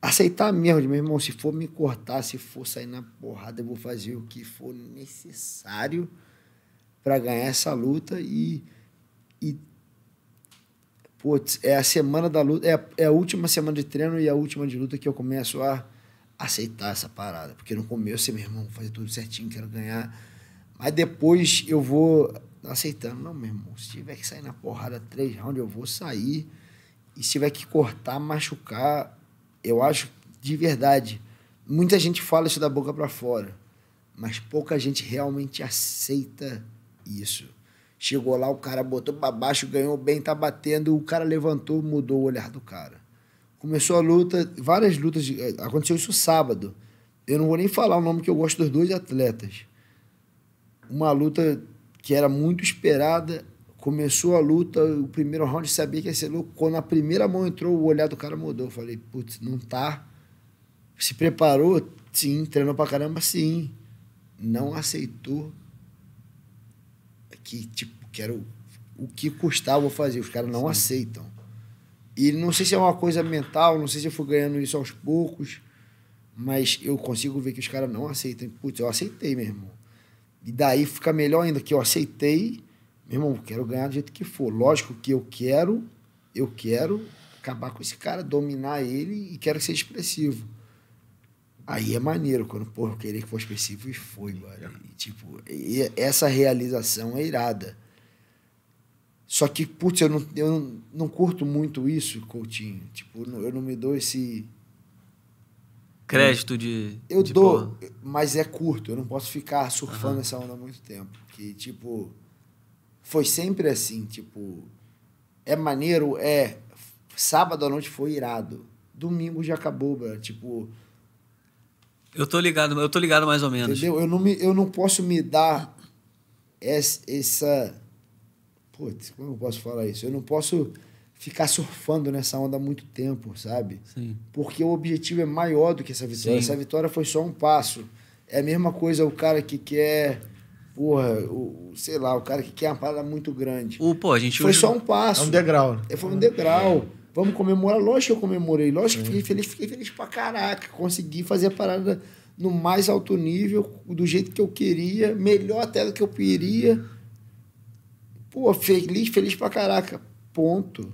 Aceitar mesmo, meu irmão, se for me cortar, se for sair na porrada, eu vou fazer o que for necessário para ganhar essa luta e, e putz, é a semana da luta, é, é a última semana de treino e a última de luta que eu começo a aceitar essa parada. Porque no começo, meu irmão, fazer tudo certinho, quero ganhar. Mas depois eu vou aceitando. Não, meu irmão, se tiver que sair na porrada três rounds, eu vou sair. E se tiver que cortar, machucar, eu acho de verdade. Muita gente fala isso da boca para fora, mas pouca gente realmente aceita isso. Chegou lá, o cara botou para baixo, ganhou bem, tá batendo, o cara levantou, mudou o olhar do cara. Começou a luta, várias lutas, eh, aconteceu isso sábado. Eu não vou nem falar o nome que eu gosto dos dois atletas. Uma luta que era muito esperada, começou a luta, o primeiro round sabia que ia ser louco. Quando a primeira mão entrou, o olhar do cara mudou. Eu falei, putz, não tá. Se preparou? Sim. Treinou pra caramba? Sim. Não aceitou? aqui, tipo, quero o que custar, vou fazer. Os caras não Sim. aceitam. E não sei se é uma coisa mental, não sei se eu fui ganhando isso aos poucos, mas eu consigo ver que os caras não aceitam. Putz, eu aceitei, meu irmão. E daí fica melhor ainda que eu aceitei, meu irmão, quero ganhar do jeito que for. Lógico que eu quero, eu quero acabar com esse cara, dominar ele e quero ser expressivo. Aí é maneiro, quando, pô, eu queria que fosse específico e foi, mano. E, tipo, e essa realização é irada. Só que, putz, eu não, eu não, curto muito isso, Coutinho. Tipo, eu não, eu não me dou esse. Crédito de. Eu de dou, mas é curto. Eu não posso ficar surfando uhum. essa onda há muito tempo. Que, tipo. Foi sempre assim, tipo. É maneiro, é. Sábado à noite foi irado. Domingo já acabou, mano Tipo eu tô ligado, eu tô ligado mais ou menos. Entendeu? Eu não, me, eu não posso me dar essa. essa... Putz, como eu posso falar isso? Eu não posso ficar surfando nessa onda há muito tempo, sabe? Sim. Porque o objetivo é maior do que essa vitória. Sim. Essa vitória foi só um passo. É a mesma coisa o cara que quer. Porra, o, sei lá, o cara que quer uma parada muito grande. O, pô, a gente foi hoje... só um passo. É um degrau. Né? É, foi um degrau. É. Vamos comemorar? Lógico que eu comemorei. Lógico que uhum. fiquei feliz. Fiquei feliz pra caraca. Consegui fazer a parada no mais alto nível, do jeito que eu queria, melhor até do que eu queria. Pô, feliz, feliz pra caraca. Ponto.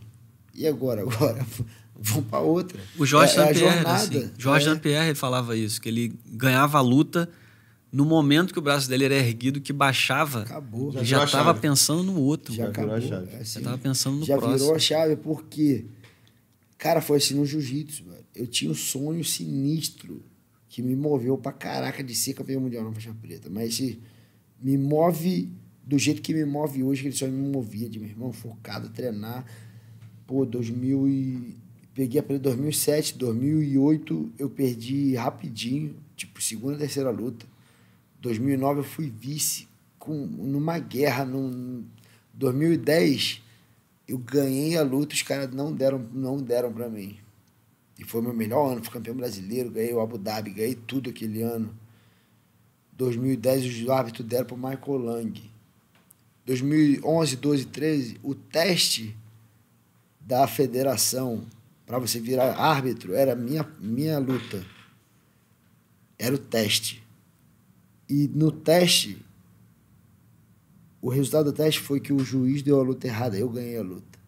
E agora? Agora Vamos para outra. O Jorge é, Sampierre, é assim. Jorge é. falava isso, que ele ganhava a luta no momento que o braço dele era erguido, que baixava, acabou. já estava pensando no outro. Já, acabou. já é assim. estava pensando no já próximo. Já virou a chave, porque Cara, foi assim no jiu-jitsu, mano. Eu tinha um sonho sinistro que me moveu pra caraca de ser campeão mundial na faixa preta. Mas se me move do jeito que me move hoje, que ele só me movia de meu irmão, focado, treinar. Pô, 2000 e... Peguei a preta 2007, 2008 eu perdi rapidinho, tipo, segunda, terceira luta. 2009 eu fui vice com, numa guerra. Num, 2010 eu ganhei a luta, os caras não deram, não deram para mim. E foi meu melhor ano, fui campeão brasileiro, ganhei o Abu Dhabi, ganhei tudo aquele ano. 2010 os árbitros deram para Michael Lang. 2011, 12, 13, o teste da federação para você virar árbitro era minha minha luta. Era o teste. E no teste o resultado do teste foi que o juiz deu a luta errada, eu ganhei a luta.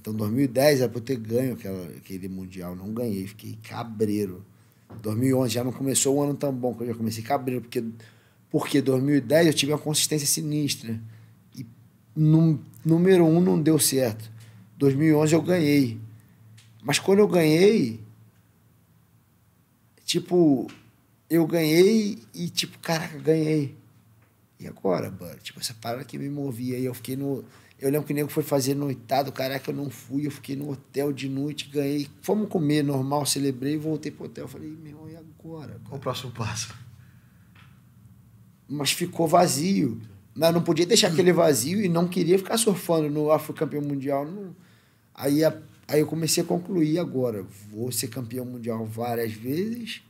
Então, 2010 era para eu ter ganho aquela, aquele Mundial, não ganhei, fiquei cabreiro. 2011 já não começou um ano tão bom, que eu já comecei cabreiro, porque, porque 2010 eu tive uma consistência sinistra. E num, número um não deu certo. 2011 eu ganhei. Mas quando eu ganhei, tipo, eu ganhei e tipo, caraca, ganhei. E agora, mano? Tipo, essa parada que me movia. aí eu fiquei no. Eu lembro que o nego foi fazer noitado, caraca, eu não fui, eu fiquei no hotel de noite, ganhei. Fomos comer normal, celebrei voltei pro hotel. Falei, meu irmão, e agora? Qual o próximo passo? Mas ficou vazio. Mas não podia deixar aquele vazio e não queria ficar surfando no Afro campeão mundial. Não. Aí, a... aí eu comecei a concluir agora. Vou ser campeão mundial várias vezes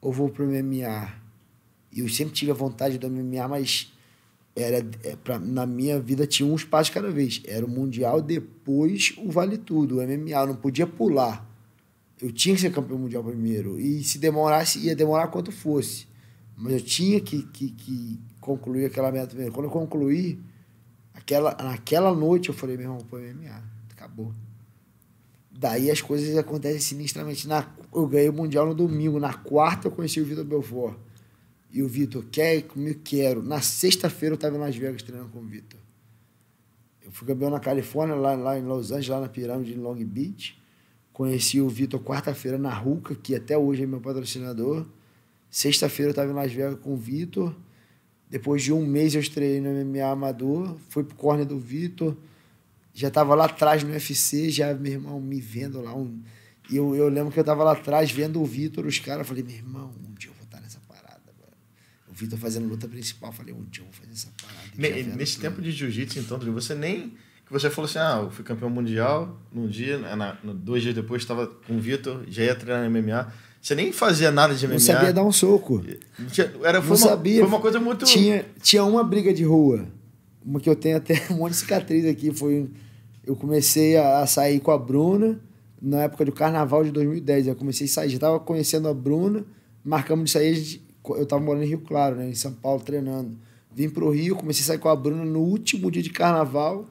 ou vou pro MMA? eu sempre tive a vontade do MMA, mas era é, pra, na minha vida tinha um espaço cada vez. Era o Mundial, depois o Vale Tudo, o MMA. Eu não podia pular. Eu tinha que ser campeão mundial primeiro. E se demorasse, ia demorar quanto fosse. Mas eu tinha que, que, que concluir aquela meta primeiro. Quando eu concluí, aquela, naquela noite eu falei, meu irmão, pô, MMA, acabou. Daí as coisas acontecem sinistramente. Na, eu ganhei o Mundial no domingo. Na quarta eu conheci o Vitor Belfort e o Vitor, quer comigo? Quero. Na sexta-feira eu estava em Las Vegas treinando com o Vitor. Eu fui campeão na Califórnia, lá, lá em Los Angeles, lá na pirâmide em Long Beach. Conheci o Vitor quarta-feira na Ruca, que até hoje é meu patrocinador. Sexta-feira eu estava em Las Vegas com o Vitor. Depois de um mês eu estreiei no MMA amador, fui pro corner do Vitor. Já estava lá atrás no UFC, já meu irmão me vendo lá. Um... Eu, eu lembro que eu estava lá atrás vendo o Vitor, os caras. Falei, meu irmão, onde eu Vitor fazendo luta principal. Falei, um dia eu vou fazer essa parada. Me, nesse tudo. tempo de jiu-jitsu, então, você nem. Que você falou assim, ah, eu fui campeão mundial num dia, na, dois dias depois estava com o Vitor, já ia treinar MMA. Você nem fazia nada de MMA. Não sabia dar um soco. Era, foi não uma, sabia. Foi uma coisa muito. Tinha, tinha uma briga de rua. Uma que eu tenho até um monte de cicatriz aqui. Foi. Eu comecei a, a sair com a Bruna na época do carnaval de 2010. Eu comecei a sair, já estava conhecendo a Bruna, marcamos de sair, a gente eu tava morando em Rio Claro, né, em São Paulo, treinando. Vim pro Rio, comecei a sair com a Bruna no último dia de carnaval.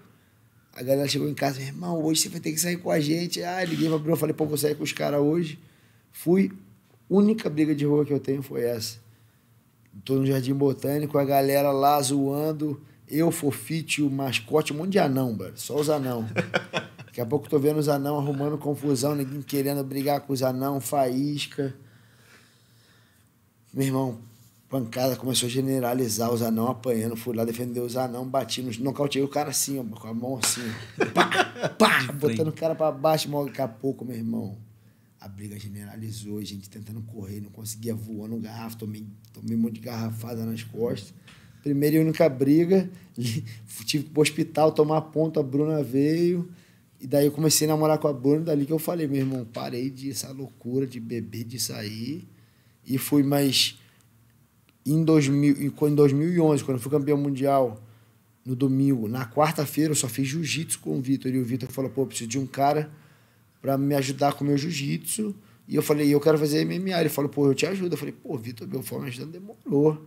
A galera chegou em casa, irmão, hoje você vai ter que sair com a gente. Ah, liguei pra Bruna, falei, pô, vou sair com os caras hoje. Fui, única briga de rua que eu tenho foi essa. Tô no Jardim Botânico, a galera lá zoando, eu, Fofite, o mascote, um monte de anão, bro. só os anão. Daqui a pouco tô vendo os anão arrumando confusão, ninguém querendo brigar com os anão, faísca. Meu irmão, pancada, começou a generalizar os anão apanhando. Fui lá defender os anão, bati nos o cara assim, ó, com a mão assim. Pá, pá, botando o cara pra baixo, mal daqui a pouco, meu irmão. A briga generalizou, a gente tentando correr, não conseguia voando garrafa, tomei, tomei um monte de garrafada nas costas. Primeira e única briga, tive que ir pro hospital tomar ponto, a Bruna veio. E daí eu comecei a namorar com a Bruna, dali que eu falei, meu irmão, parei dessa loucura de beber, de sair e fui mais em 2000 em 2011 quando fui campeão mundial no domingo na quarta-feira eu só fiz jiu-jitsu com o Vitor e o Vitor falou pô eu preciso de um cara para me ajudar com o meu jiu-jitsu e eu falei eu quero fazer MMA ele falou pô eu te ajudo eu falei pô Vitor meu forma me ajudando demorou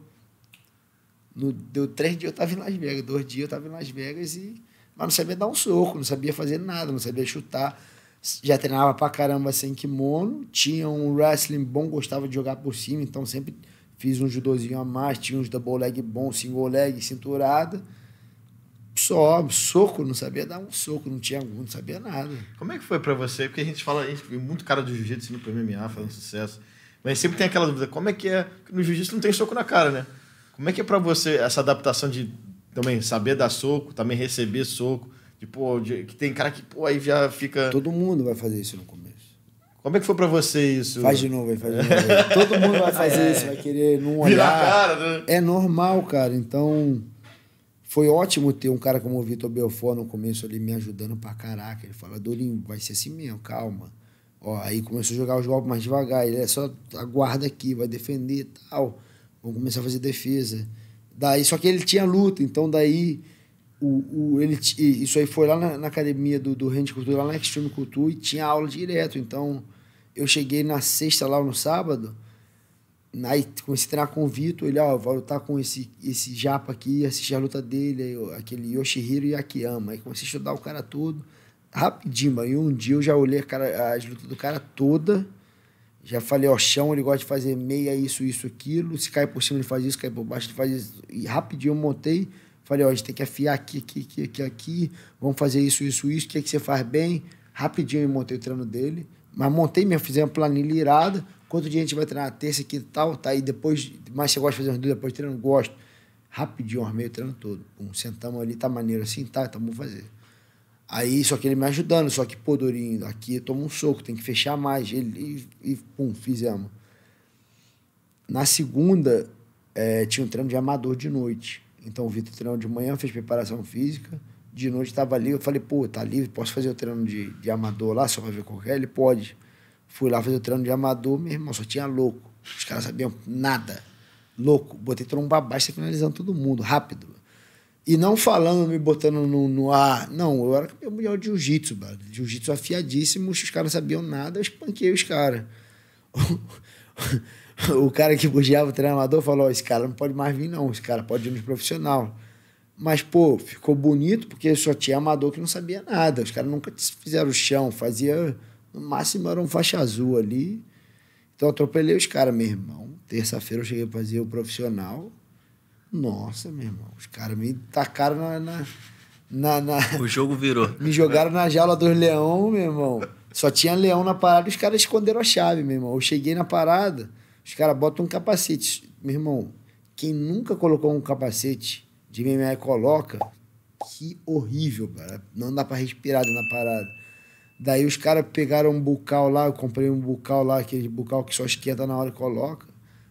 no, deu três dias eu tava em Las Vegas dois dias eu tava em Las Vegas e mas não sabia dar um soco não sabia fazer nada não sabia chutar já treinava pra caramba sem kimono, tinha um wrestling bom, gostava de jogar por cima, então sempre fiz um judozinho a mais, tinha uns double leg bom, single leg, cinturada. Só, soco, não sabia dar um soco, não tinha não sabia nada. Como é que foi para você? Porque a gente fala, a gente viu muito cara do jiu-jitsu assim no MMA fazendo sucesso, mas sempre tem aquela dúvida, como é que é? No jiu-jitsu não tem soco na cara, né? Como é que é para você essa adaptação de também saber dar soco, também receber soco? De, pô, de, que tem cara que, pô, aí já fica. Todo mundo vai fazer isso no começo. Como é que foi pra você isso? Faz de novo, faz de novo. Todo mundo vai fazer é. isso, vai querer não olhar. Virar cara, né? É normal, cara. Então, foi ótimo ter um cara como o Vitor Belfort no começo ali me ajudando pra caraca. Ele fala, Dorinho, vai ser assim mesmo, calma. Ó, aí começou a jogar os golpes mais devagar. Ele é só aguarda aqui, vai defender e tal. Vamos começar a fazer defesa. Daí, só que ele tinha luta, então daí o, o, ele, isso aí foi lá na, na academia do, do Rende Cultura, lá na Extreme Cultura, e tinha aula direto. Então, eu cheguei na sexta lá no sábado, aí comecei a treinar com o Vitor, ele, ó, oh, vou lutar tá com esse, esse japa aqui, assistir a luta dele, aquele Yoshihiro Yakiyama. Aí comecei a estudar o cara todo, rapidinho, aí um dia eu já olhei cara, as lutas do cara toda, já falei, ó, oh, chão, ele gosta de fazer meia, isso, isso, aquilo, se cai por cima ele faz isso, se cai por baixo ele faz isso. E rapidinho eu montei Falei, ó, a gente tem que afiar aqui, aqui, aqui, aqui, aqui. Vamos fazer isso, isso, isso. O que, é que você faz bem? Rapidinho eu montei o treino dele. Mas montei mesmo, fizemos uma planilha irada. Quanto dia a gente vai treinar? Terça, aqui e tal. Tá aí depois. Mas você gosta de fazer um dia depois de treino? Gosto. Rapidinho, armei o treino todo. Pum, sentamos ali, tá maneiro assim, tá, Então vamos fazer. Aí, só que ele me ajudando, só que, pô, Dorinho, aqui tomo um soco, tem que fechar mais. Ele, e, e pum, fizemos. Na segunda, é, tinha um treino de amador de noite. Então o Vitor treinou de manhã, fez preparação física, de noite estava ali. Eu falei, pô, tá livre, posso fazer o treino de, de amador lá só vai ver qual é? Ele pode. Fui lá fazer o treino de amador, meu irmão, só tinha louco. Os caras sabiam nada. Louco. Botei tromba baixa, tá finalizando todo mundo, rápido. E não falando, me botando no, no ar. Não, eu era campeão mundial de jiu-jitsu, brother. Jiu-jitsu afiadíssimo, os caras sabiam nada, eu espanquei os caras. o cara que bugiava o treinador falou: oh, esse cara não pode mais vir, não, esse cara pode ir nos profissional. Mas, pô, ficou bonito porque só tinha amador que não sabia nada. Os caras nunca fizeram o chão, fazia no máximo era um faixa azul ali. Então atropelei os caras, meu irmão. Terça-feira eu cheguei a fazer o profissional. Nossa, meu irmão, os caras me tacaram na, na, na, na. O jogo virou. me jogaram na jaula dos leão, meu irmão. Só tinha leão na parada e os caras esconderam a chave, meu irmão. Eu cheguei na parada. Os caras botam um capacete. Meu irmão, quem nunca colocou um capacete de MMA coloca, que horrível, cara. Não dá para respirar na parada. Daí os caras pegaram um bucal lá, eu comprei um bucal lá, aquele bucal que só esquenta na hora e coloca.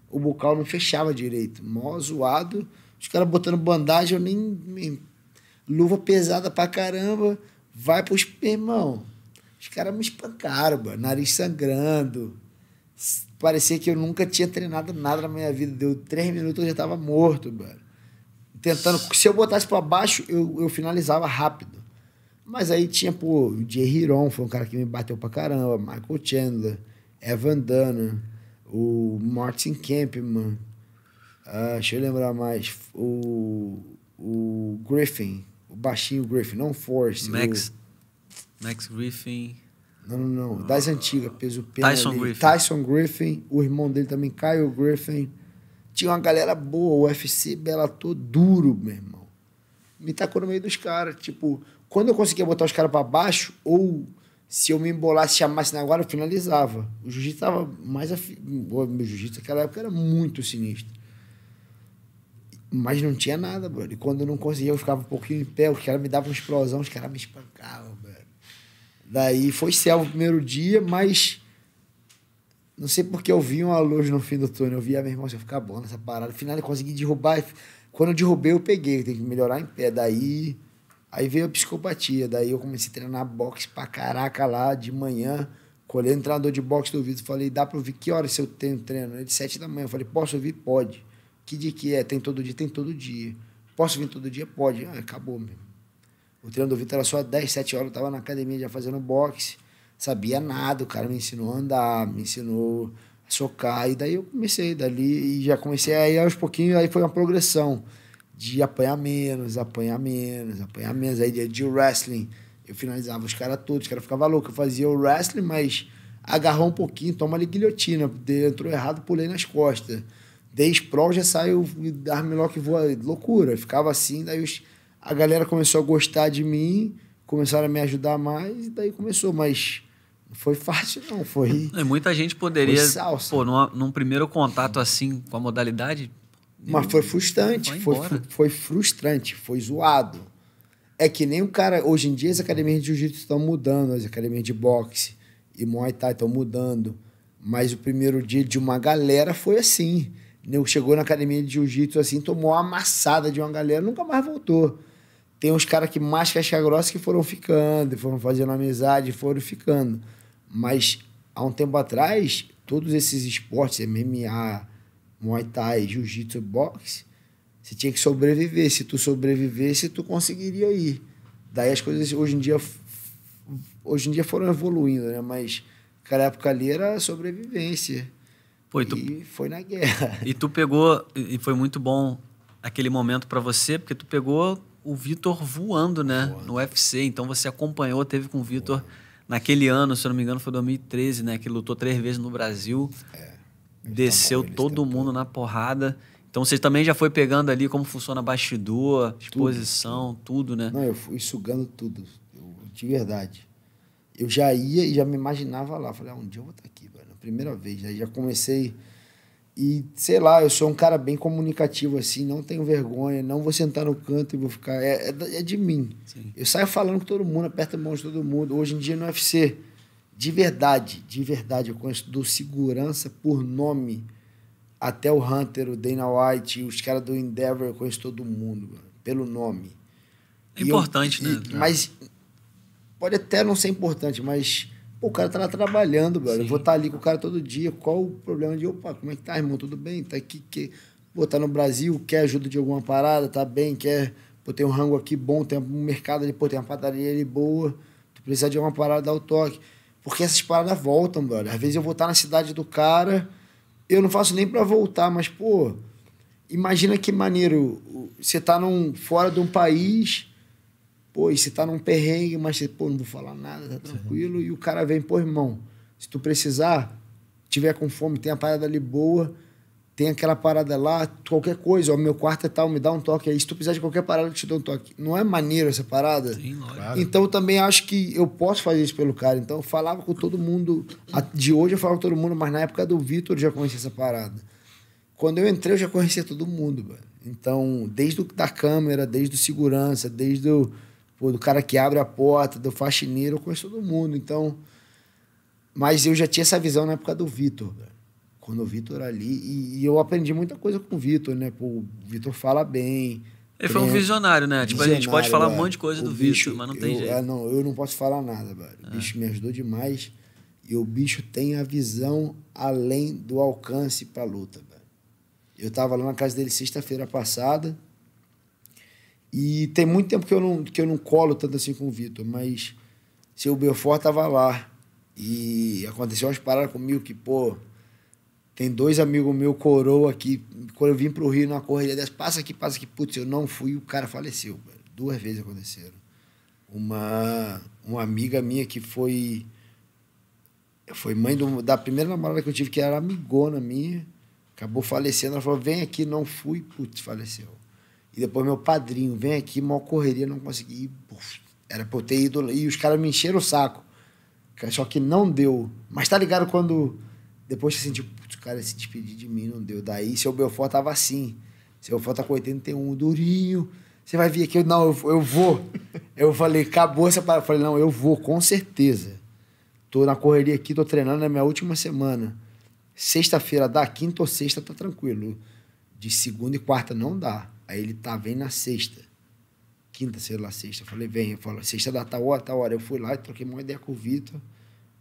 O bucal não fechava direito, mó zoado. Os caras botando bandagem, eu nem, nem. Luva pesada pra caramba, vai pros. Meu irmão, os caras me espancaram, nariz sangrando, parecia que eu nunca tinha treinado nada na minha vida. Deu três minutos, eu já tava morto, mano. Tentando. Se eu botasse para baixo, eu, eu finalizava rápido. Mas aí tinha, pô, o Jay Hiron foi um cara que me bateu pra caramba, Michael Chandler, Evan Dana, o Martin Kempman, uh, ah, deixa eu lembrar mais, o, o Griffin, o baixinho Griffin, não Force. Max, o... Max Griffin. Não, não, não. Das antigas, peso pena. Tyson ali. Griffin. Tyson Griffin, o irmão dele também, Kyle Griffin. Tinha uma galera boa, UFC Bellator duro, meu irmão. Me tacou no meio dos caras. Tipo, quando eu conseguia botar os caras para baixo, ou se eu me embolasse chamasse na guarda, eu finalizava. O jiu-jitsu tava mais. Afi... o meu jiu-jitsu naquela época era muito sinistro. Mas não tinha nada, brother. E quando eu não conseguia, eu ficava um pouquinho em pé, os caras me davam explosão, os caras me espancavam. Daí foi selva o primeiro dia, mas não sei porque eu vi uma luz no fim do túnel. Eu vi a minha irmã, eu ficar bom nessa parada. Afinal, eu consegui derrubar. Quando eu derrubei, eu peguei. Tem que melhorar em pé. Daí Aí veio a psicopatia, daí eu comecei a treinar boxe pra caraca lá de manhã. Colhei o treinador de boxe do Vitor, falei, dá pra ouvir que horas eu tenho treino? Ele, sete da manhã. Eu falei, posso ouvir? Pode. Que dia que é? Tem todo dia? Tem todo dia. Posso vir todo dia? Pode. Ah, acabou mesmo. O treino do Vitor era só 10, 7 horas, eu tava na academia já fazendo boxe. Sabia nada, o cara me ensinou a andar, me ensinou a socar. E daí eu comecei dali e já comecei aí aos pouquinhos, aí foi uma progressão de apanhar menos, apanhar menos, apanhar menos. Aí de, de wrestling, eu finalizava os caras todos, os caras ficavam loucos. Eu fazia o wrestling, mas agarrou um pouquinho, toma ali guilhotina. Entrou errado, pulei nas costas. desde pro já saiu que voa, loucura. ficava assim, daí os a galera começou a gostar de mim, começaram a me ajudar mais, e daí começou. Mas não foi fácil, não. Foi. é muita gente poderia. Foi salsa. Pô, num primeiro contato assim com a modalidade. Mas foi frustrante. Foi, foi, frustrante, foi zoado. É que nem o cara. Hoje em dia as academias de jiu-jitsu estão mudando, as academias de boxe e muay thai estão mudando. Mas o primeiro dia de uma galera foi assim. chegou na academia de jiu-jitsu assim, tomou uma amassada de uma galera, nunca mais voltou tem uns caras que mais caixa grossa que foram ficando, foram fazendo amizade, foram ficando. Mas há um tempo atrás, todos esses esportes, MMA, Muay Thai, Jiu-Jitsu, boxe, você tinha que sobreviver. Se tu sobrevivesse, tu conseguiria ir. Daí as coisas hoje em dia hoje em dia foram evoluindo, né? Mas naquela época ali era sobrevivência. Pô, e, tu... e foi na guerra. E tu pegou e foi muito bom aquele momento para você, porque tu pegou o Vitor voando, né? Porra. No UFC. Então você acompanhou, teve com o Vitor naquele ano, se eu não me engano, foi 2013, né? Que lutou três vezes no Brasil. É. Tá Desceu tá todo mundo tempo. na porrada. Então você também já foi pegando ali como funciona bastidor, exposição, tudo, tudo né? Não, eu fui sugando tudo. Eu, de verdade. Eu já ia e já me imaginava lá. Falei, ah, um dia eu vou estar aqui, velho. Primeira vez. Aí já comecei e, sei lá, eu sou um cara bem comunicativo, assim, não tenho vergonha, não vou sentar no canto e vou ficar. É, é, é de mim. Sim. Eu saio falando com todo mundo, aperto a mão de todo mundo. Hoje em dia no UFC, de verdade, de verdade, eu conheço do segurança por nome. Até o Hunter, o Dana White, os caras do Endeavor, eu conheço todo mundo, mano, pelo nome. É importante, eu, né? E, mas pode até não ser importante, mas o cara tá lá trabalhando, Eu vou estar tá ali com o cara todo dia. Qual o problema de, opa, como é que tá, irmão? Tudo bem? Tá aqui, que... Pô, tá no Brasil, quer ajuda de alguma parada, tá bem, quer... Pô, tem um rango aqui bom, tem um mercado ali, pô, tem uma padaria ali boa. Tu precisa de uma parada, dá o toque. Porque essas paradas voltam, brother. Às vezes eu vou estar tá na cidade do cara, eu não faço nem para voltar, mas, pô... Imagina que maneiro, você tá num, fora de um país Pô, e você tá num perrengue, mas você, pô, não vou falar nada, tá tranquilo. E o cara vem, pô, irmão, se tu precisar, tiver com fome, tem a parada ali boa, tem aquela parada lá, qualquer coisa, ó, meu quarto é tal, me dá um toque aí. Se tu precisar de qualquer parada, eu te dou um toque. Não é maneiro essa parada? Sim, claro. Então eu também acho que eu posso fazer isso pelo cara. Então eu falava com todo mundo, de hoje eu falava com todo mundo, mas na época do Vitor eu já conhecia essa parada. Quando eu entrei, eu já conhecia todo mundo, mano. Então, desde o, da câmera, desde o segurança, desde o Pô, do cara que abre a porta, do faxineiro, eu conheço todo mundo. Então. Mas eu já tinha essa visão na época do Vitor, quando o Vitor era ali. E, e, eu aprendi muita coisa com o Vitor, né? Pô, o Vitor fala bem. Ele foi um visionário, né? Tipo, visionário, a gente pode falar um é. monte de coisa do bicho, Vitor, mas não tem eu, jeito. É, não, eu não posso falar nada, velho. O é. bicho me ajudou demais. E o bicho tem a visão além do alcance pra luta, velho. Eu tava lá na casa dele sexta-feira passada. E tem muito tempo que eu não, que eu não colo tanto assim com o Vitor, mas se o Belfort tava lá e aconteceu umas paradas comigo que, pô, tem dois amigos meu coroa aqui, quando eu vim pro Rio numa corrida dessa, passa aqui, passa aqui, putz, eu não fui, o cara faleceu. Velho. Duas vezes aconteceram. Uma, uma amiga minha que foi foi mãe do, da primeira namorada que eu tive, que era amigona minha, acabou falecendo, ela falou, vem aqui, não fui, putz, faleceu. E depois meu padrinho, vem aqui, mal correria, não consegui. Puf, era pra eu ter ido. E os caras me encheram o saco. Só que não deu. Mas tá ligado quando. Depois você sentiu, putz, o cara se despedir de mim, não deu. Daí seu Belfort tava assim. Seu Belfort tá com 81, durinho. Você vai vir aqui? Eu, não, eu, eu vou. eu falei, acabou essa parada. Eu falei, não, eu vou, com certeza. Tô na correria aqui, tô treinando, é minha última semana. Sexta-feira dá, quinta ou sexta tá tranquilo. De segunda e quarta não dá. Aí ele tá, vem na sexta. Quinta, sei lá, sexta. Eu falei, vem. Eu falo, sexta da tal hora, tal hora. Eu fui lá e troquei uma ideia com o Vitor.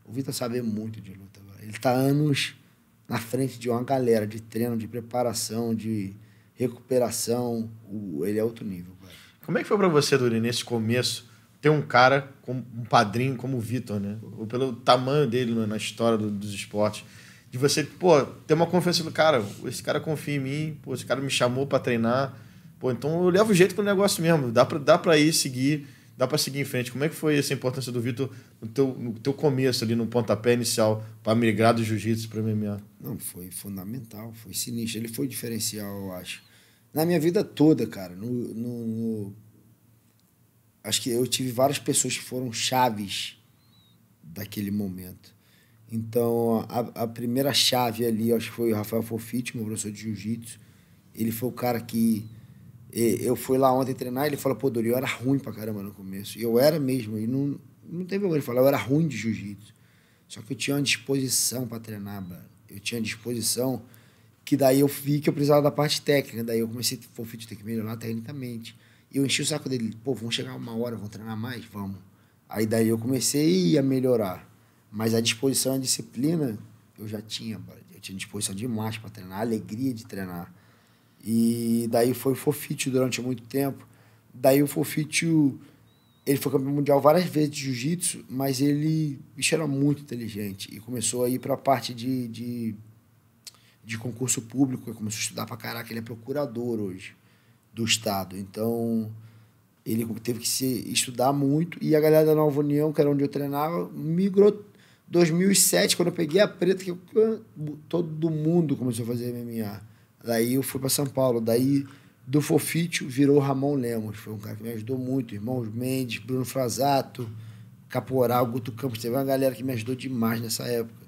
O Vitor sabe muito de luta. Ele tá anos na frente de uma galera de treino, de preparação, de recuperação. O, ele é outro nível, cara. Como é que foi para você, Duri, nesse começo, ter um cara, como, um padrinho como o Vitor, né? Ou pelo tamanho dele na história do, dos esportes. De você, pô, ter uma confiança do cara. Esse cara confia em mim, pô, esse cara me chamou para treinar Pô, então eu levo o jeito pro negócio mesmo. Dá para dá para ir seguir, dá para seguir em frente. Como é que foi essa importância do Vitor no teu, no teu começo ali, no pontapé inicial, para migrar do jiu-jitsu para MMA? Não, foi fundamental, foi sinistro. Ele foi diferencial, eu acho. Na minha vida toda, cara. no, no, no... Acho que eu tive várias pessoas que foram chaves daquele momento. Então, a, a, primeira chave ali, acho que foi o Rafael Fofite, meu professor de jiu-jitsu. Ele foi o cara que e eu fui lá ontem treinar, ele falou, pô, Dori, eu era ruim pra caramba no começo. E eu era mesmo, e não, não tem vergonha de falar, eu era ruim de jiu-jitsu. Só que eu tinha uma disposição para treinar, mano. Eu tinha disposição que daí eu vi que eu precisava da parte técnica. Daí eu comecei, pô, filho, tem que melhorar tecnicamente. E eu enchi o saco dele, pô, vamos chegar uma hora, vamos treinar mais? Vamos. Aí daí eu comecei a melhorar. Mas a disposição e a disciplina eu já tinha, mano. Eu tinha disposição demais para treinar, alegria de treinar. E daí foi Fofite durante muito tempo. Daí o Fofite, ele foi campeão mundial várias vezes de jiu-jitsu, mas ele, bicho, era muito inteligente e começou a ir para a parte de, de, de concurso público, ele começou a estudar para caraca, ele é procurador hoje do estado. Então, ele teve que se estudar muito e a galera da Nova União, que era onde eu treinava, migrou 2007, quando eu peguei a preta, que eu, todo mundo começou a fazer MMA. Daí eu fui para São Paulo. Daí do Fofício virou Ramon Lemos. Foi um cara que me ajudou muito. Irmãos Mendes, Bruno Frazato, Caporal, Guto Campos. Teve uma galera que me ajudou demais nessa época.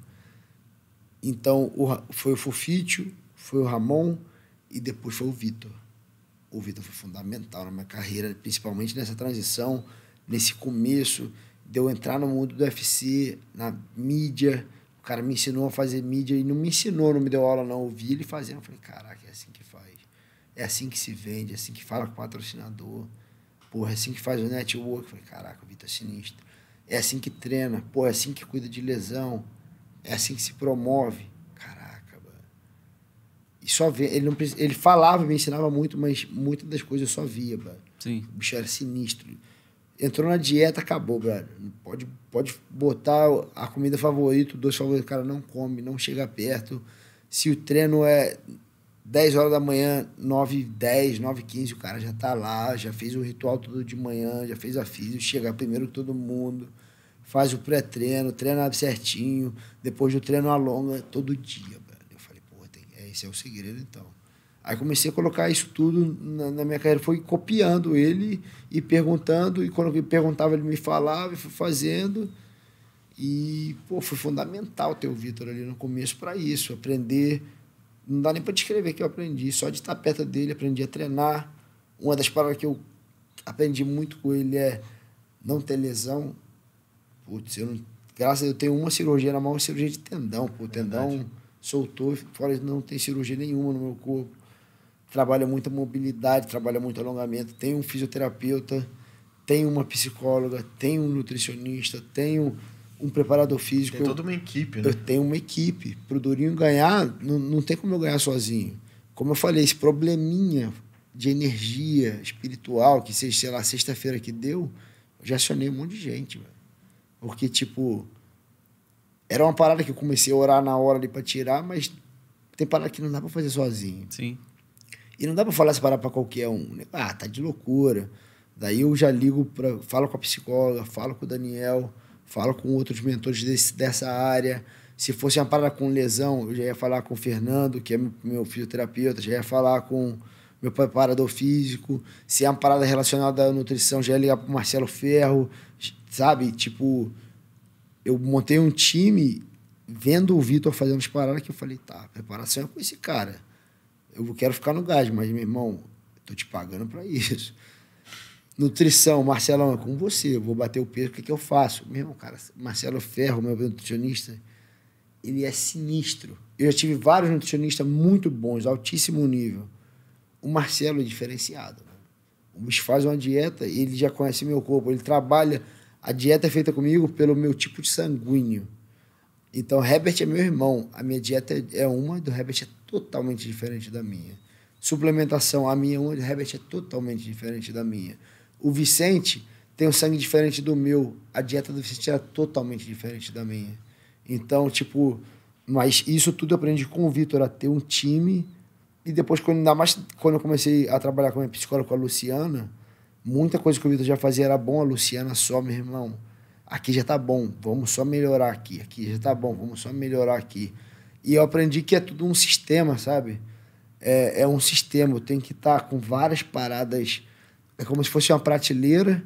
Então o, foi o Fofício foi o Ramon e depois foi o Vitor. O Vitor foi fundamental na minha carreira, principalmente nessa transição, nesse começo de eu entrar no mundo do UFC, na mídia o cara me ensinou a fazer mídia e não me ensinou, não me deu aula, não. Ouvi ele fazendo. Eu falei, caraca, é assim que faz. É assim que se vende, é assim que fala com o patrocinador. Porra, é assim que faz o network. Eu falei, caraca, o Vitor é sinistro. É assim que treina. Porra, é assim que cuida de lesão. É assim que se promove. Caraca, mano. E só vê. Ele, não, ele falava, me ensinava muito, mas muitas das coisas eu só via, mano. Sim. O bicho era sinistro entrou na dieta, acabou, brother. Pode, pode botar a comida favorita, dois favoritos, o cara não come, não chega perto. Se o treino é 10 horas da manhã, 9, 10, 9, 15, o cara já tá lá, já fez o ritual todo de manhã, já fez a física, chega primeiro que todo mundo, faz o pré-treino, treina certinho, depois do treino alonga todo dia, brother. Eu falei, pô, tem, é, esse é o segredo então. Aí comecei a colocar isso tudo na, na, minha carreira. Foi copiando ele e perguntando. E quando eu perguntava, ele me falava e fui fazendo. E, pô, foi fundamental ter o Vitor ali no começo para isso. Aprender. Não dá nem para descrever o que eu aprendi. Só de estar perto dele, aprendi a treinar. Uma das palavras que eu aprendi muito com ele é não ter lesão. Putz, eu não, graças a Deus, eu tenho uma cirurgia na mão, uma cirurgia de tendão. o tendão soltou, fora não tem cirurgia nenhuma no meu corpo trabalha muita mobilidade, trabalha muito alongamento, tem um fisioterapeuta, tem uma psicóloga, tem um nutricionista, tem um, um preparador físico. Tem toda uma equipe, né? Eu tenho uma equipe. Para o Durinho ganhar, não, não tem como eu ganhar sozinho. Como eu falei, esse probleminha de energia espiritual, que seja, sei lá, sexta-feira que deu, eu já acionei um monte de gente, velho. Porque, tipo, era uma parada que eu comecei a orar na hora ali para tirar, mas tem parada que não dá para fazer sozinho. Sim. E não dá para falar essa parada para qualquer um. Né? Ah, tá de loucura. Daí eu já ligo para. Falo com a psicóloga, falo com o Daniel, falo com outros mentores desse, dessa área. Se fosse uma parada com lesão, eu já ia falar com o Fernando, que é meu fisioterapeuta, já ia falar com meu preparador físico. Se é uma parada relacionada à nutrição, já ia ligar pro Marcelo Ferro, sabe? Tipo, eu montei um time vendo o Vitor fazendo as paradas que eu falei, tá, preparação é com esse cara eu quero ficar no gás, mas, meu irmão, tô te pagando para isso. Nutrição, Marcelão, é com você. Eu vou bater o peso, o que, é que eu faço? Meu irmão, cara, Marcelo Ferro, meu nutricionista, ele é sinistro. Eu já tive vários nutricionistas muito bons, altíssimo nível. O Marcelo é diferenciado. Né? O bicho faz uma dieta e ele já conhece meu corpo. Ele trabalha. A dieta é feita comigo pelo meu tipo de sanguíneo. Então, Herbert é meu irmão. A minha dieta é uma, do Herbert é totalmente diferente da minha. Suplementação, a minha unha Rebet Herbert é totalmente diferente da minha. O Vicente tem um sangue diferente do meu. A dieta do Vicente era totalmente diferente da minha. Então, tipo, mas isso tudo eu aprendi com o Vitor, a ter um time. E depois, quando, ainda mais quando eu comecei a trabalhar com a psicóloga, com a Luciana, muita coisa que o Vitor já fazia era bom, a Luciana só, meu irmão. Aqui já tá bom, vamos só melhorar aqui. Aqui já tá bom, vamos só melhorar aqui. E eu aprendi que é tudo um sistema, sabe? É, é um sistema, tem que estar tá com várias paradas. É como se fosse uma prateleira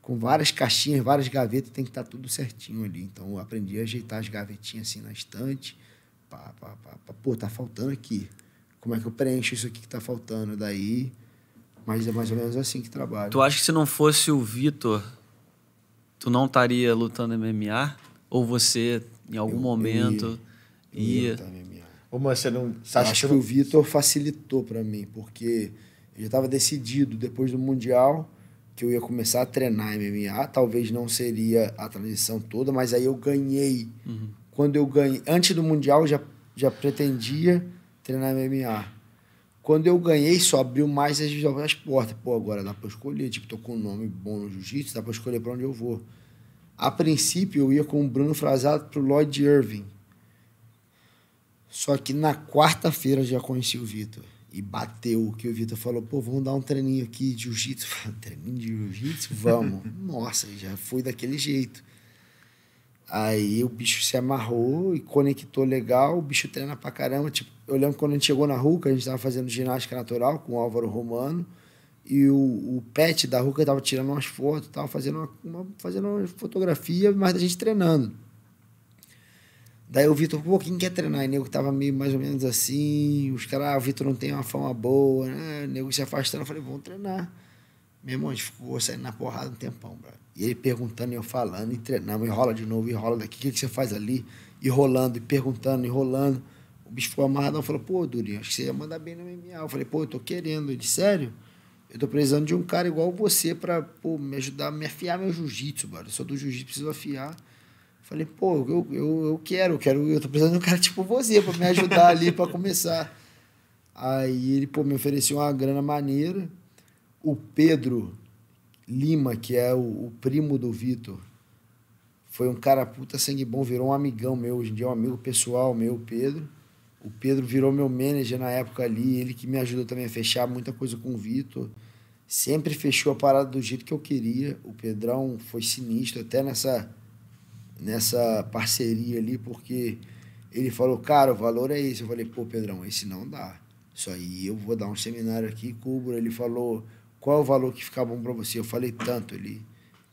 com várias caixinhas, várias gavetas, tem que estar tá tudo certinho ali. Então eu aprendi a ajeitar as gavetinhas assim na estante. Pá, pá, pá, pá. Pô, tá faltando aqui. Como é que eu preencho isso aqui que tá faltando? Daí. Mas é mais ou menos assim que trabalho. Tu acha que se não fosse o Vitor, tu não estaria lutando MMA? Ou você, em algum eu, momento. Eu Tá ia. Ô, mas você não. Você acho que, que não... o Vitor facilitou para mim, porque eu já estava decidido depois do Mundial que eu ia começar a treinar MMA. Talvez não seria a transição toda, mas aí eu ganhei. Uhum. Quando eu ganhei. Antes do Mundial, eu já, já pretendia treinar MMA. Quando eu ganhei, só abriu mais as, as portas. Pô, agora dá pra escolher. Tipo, tô com um nome bom no jiu-jitsu, dá pra escolher pra onde eu vou. A princípio, eu ia com o Bruno Frazado pro Lloyd Irving, só que na quarta-feira já conheci o Vitor. E bateu que o Vitor falou, pô, vamos dar um treininho aqui de jiu-jitsu. Treininho de jiu-jitsu? Vamos. Nossa, já foi daquele jeito. Aí o bicho se amarrou e conectou legal, o bicho treina pra caramba. Tipo, eu lembro quando a gente chegou na Ruca, a gente tava fazendo ginástica natural com o Álvaro Romano. E o, o pet da Ruca tava tirando umas fotos, tava fazendo uma, uma fazendo uma fotografia, mas a gente treinando. Daí o Vitor, pô, quem quer treinar? E o nego tava meio mais ou menos assim, os caras, ah, o Vitor não tem uma fama boa, né? O nego se afastando, eu falei, vamos treinar. Meu irmão, a gente ficou saindo na porrada um tempão, brother. E ele perguntando, e eu falando, e treinamos, enrola de novo, enrola daqui, o que, que você faz ali? E rolando, e perguntando, e rolando. O bicho ficou amarradão, falou, pô, Durinho, acho que você ia mandar bem no MMA. Eu falei, pô, eu tô querendo. Ele, sério? Eu tô precisando de um cara igual você pra, pô, me ajudar a me afiar meu jiu-jitsu, brother. Eu sou do jiu-jitsu, preciso afiar. Falei, pô, eu, eu, eu quero, eu quero, eu tô precisando de um cara tipo você para me ajudar ali para começar. Aí ele, pô, me ofereceu uma grana maneira. O Pedro Lima, que é o, o primo do Vitor, foi um cara puta sangue bom, virou um amigão meu, hoje em dia é um amigo pessoal meu, Pedro. O Pedro virou meu manager na época ali, ele que me ajudou também a fechar muita coisa com o Vitor. Sempre fechou a parada do jeito que eu queria. O Pedrão foi sinistro, até nessa nessa parceria ali, porque ele falou, cara, o valor é esse. Eu falei, pô, Pedrão, esse não dá. Isso aí eu vou dar um seminário aqui, cubro. Ele falou, qual é o valor que fica bom para você? Eu falei, tanto. Ele,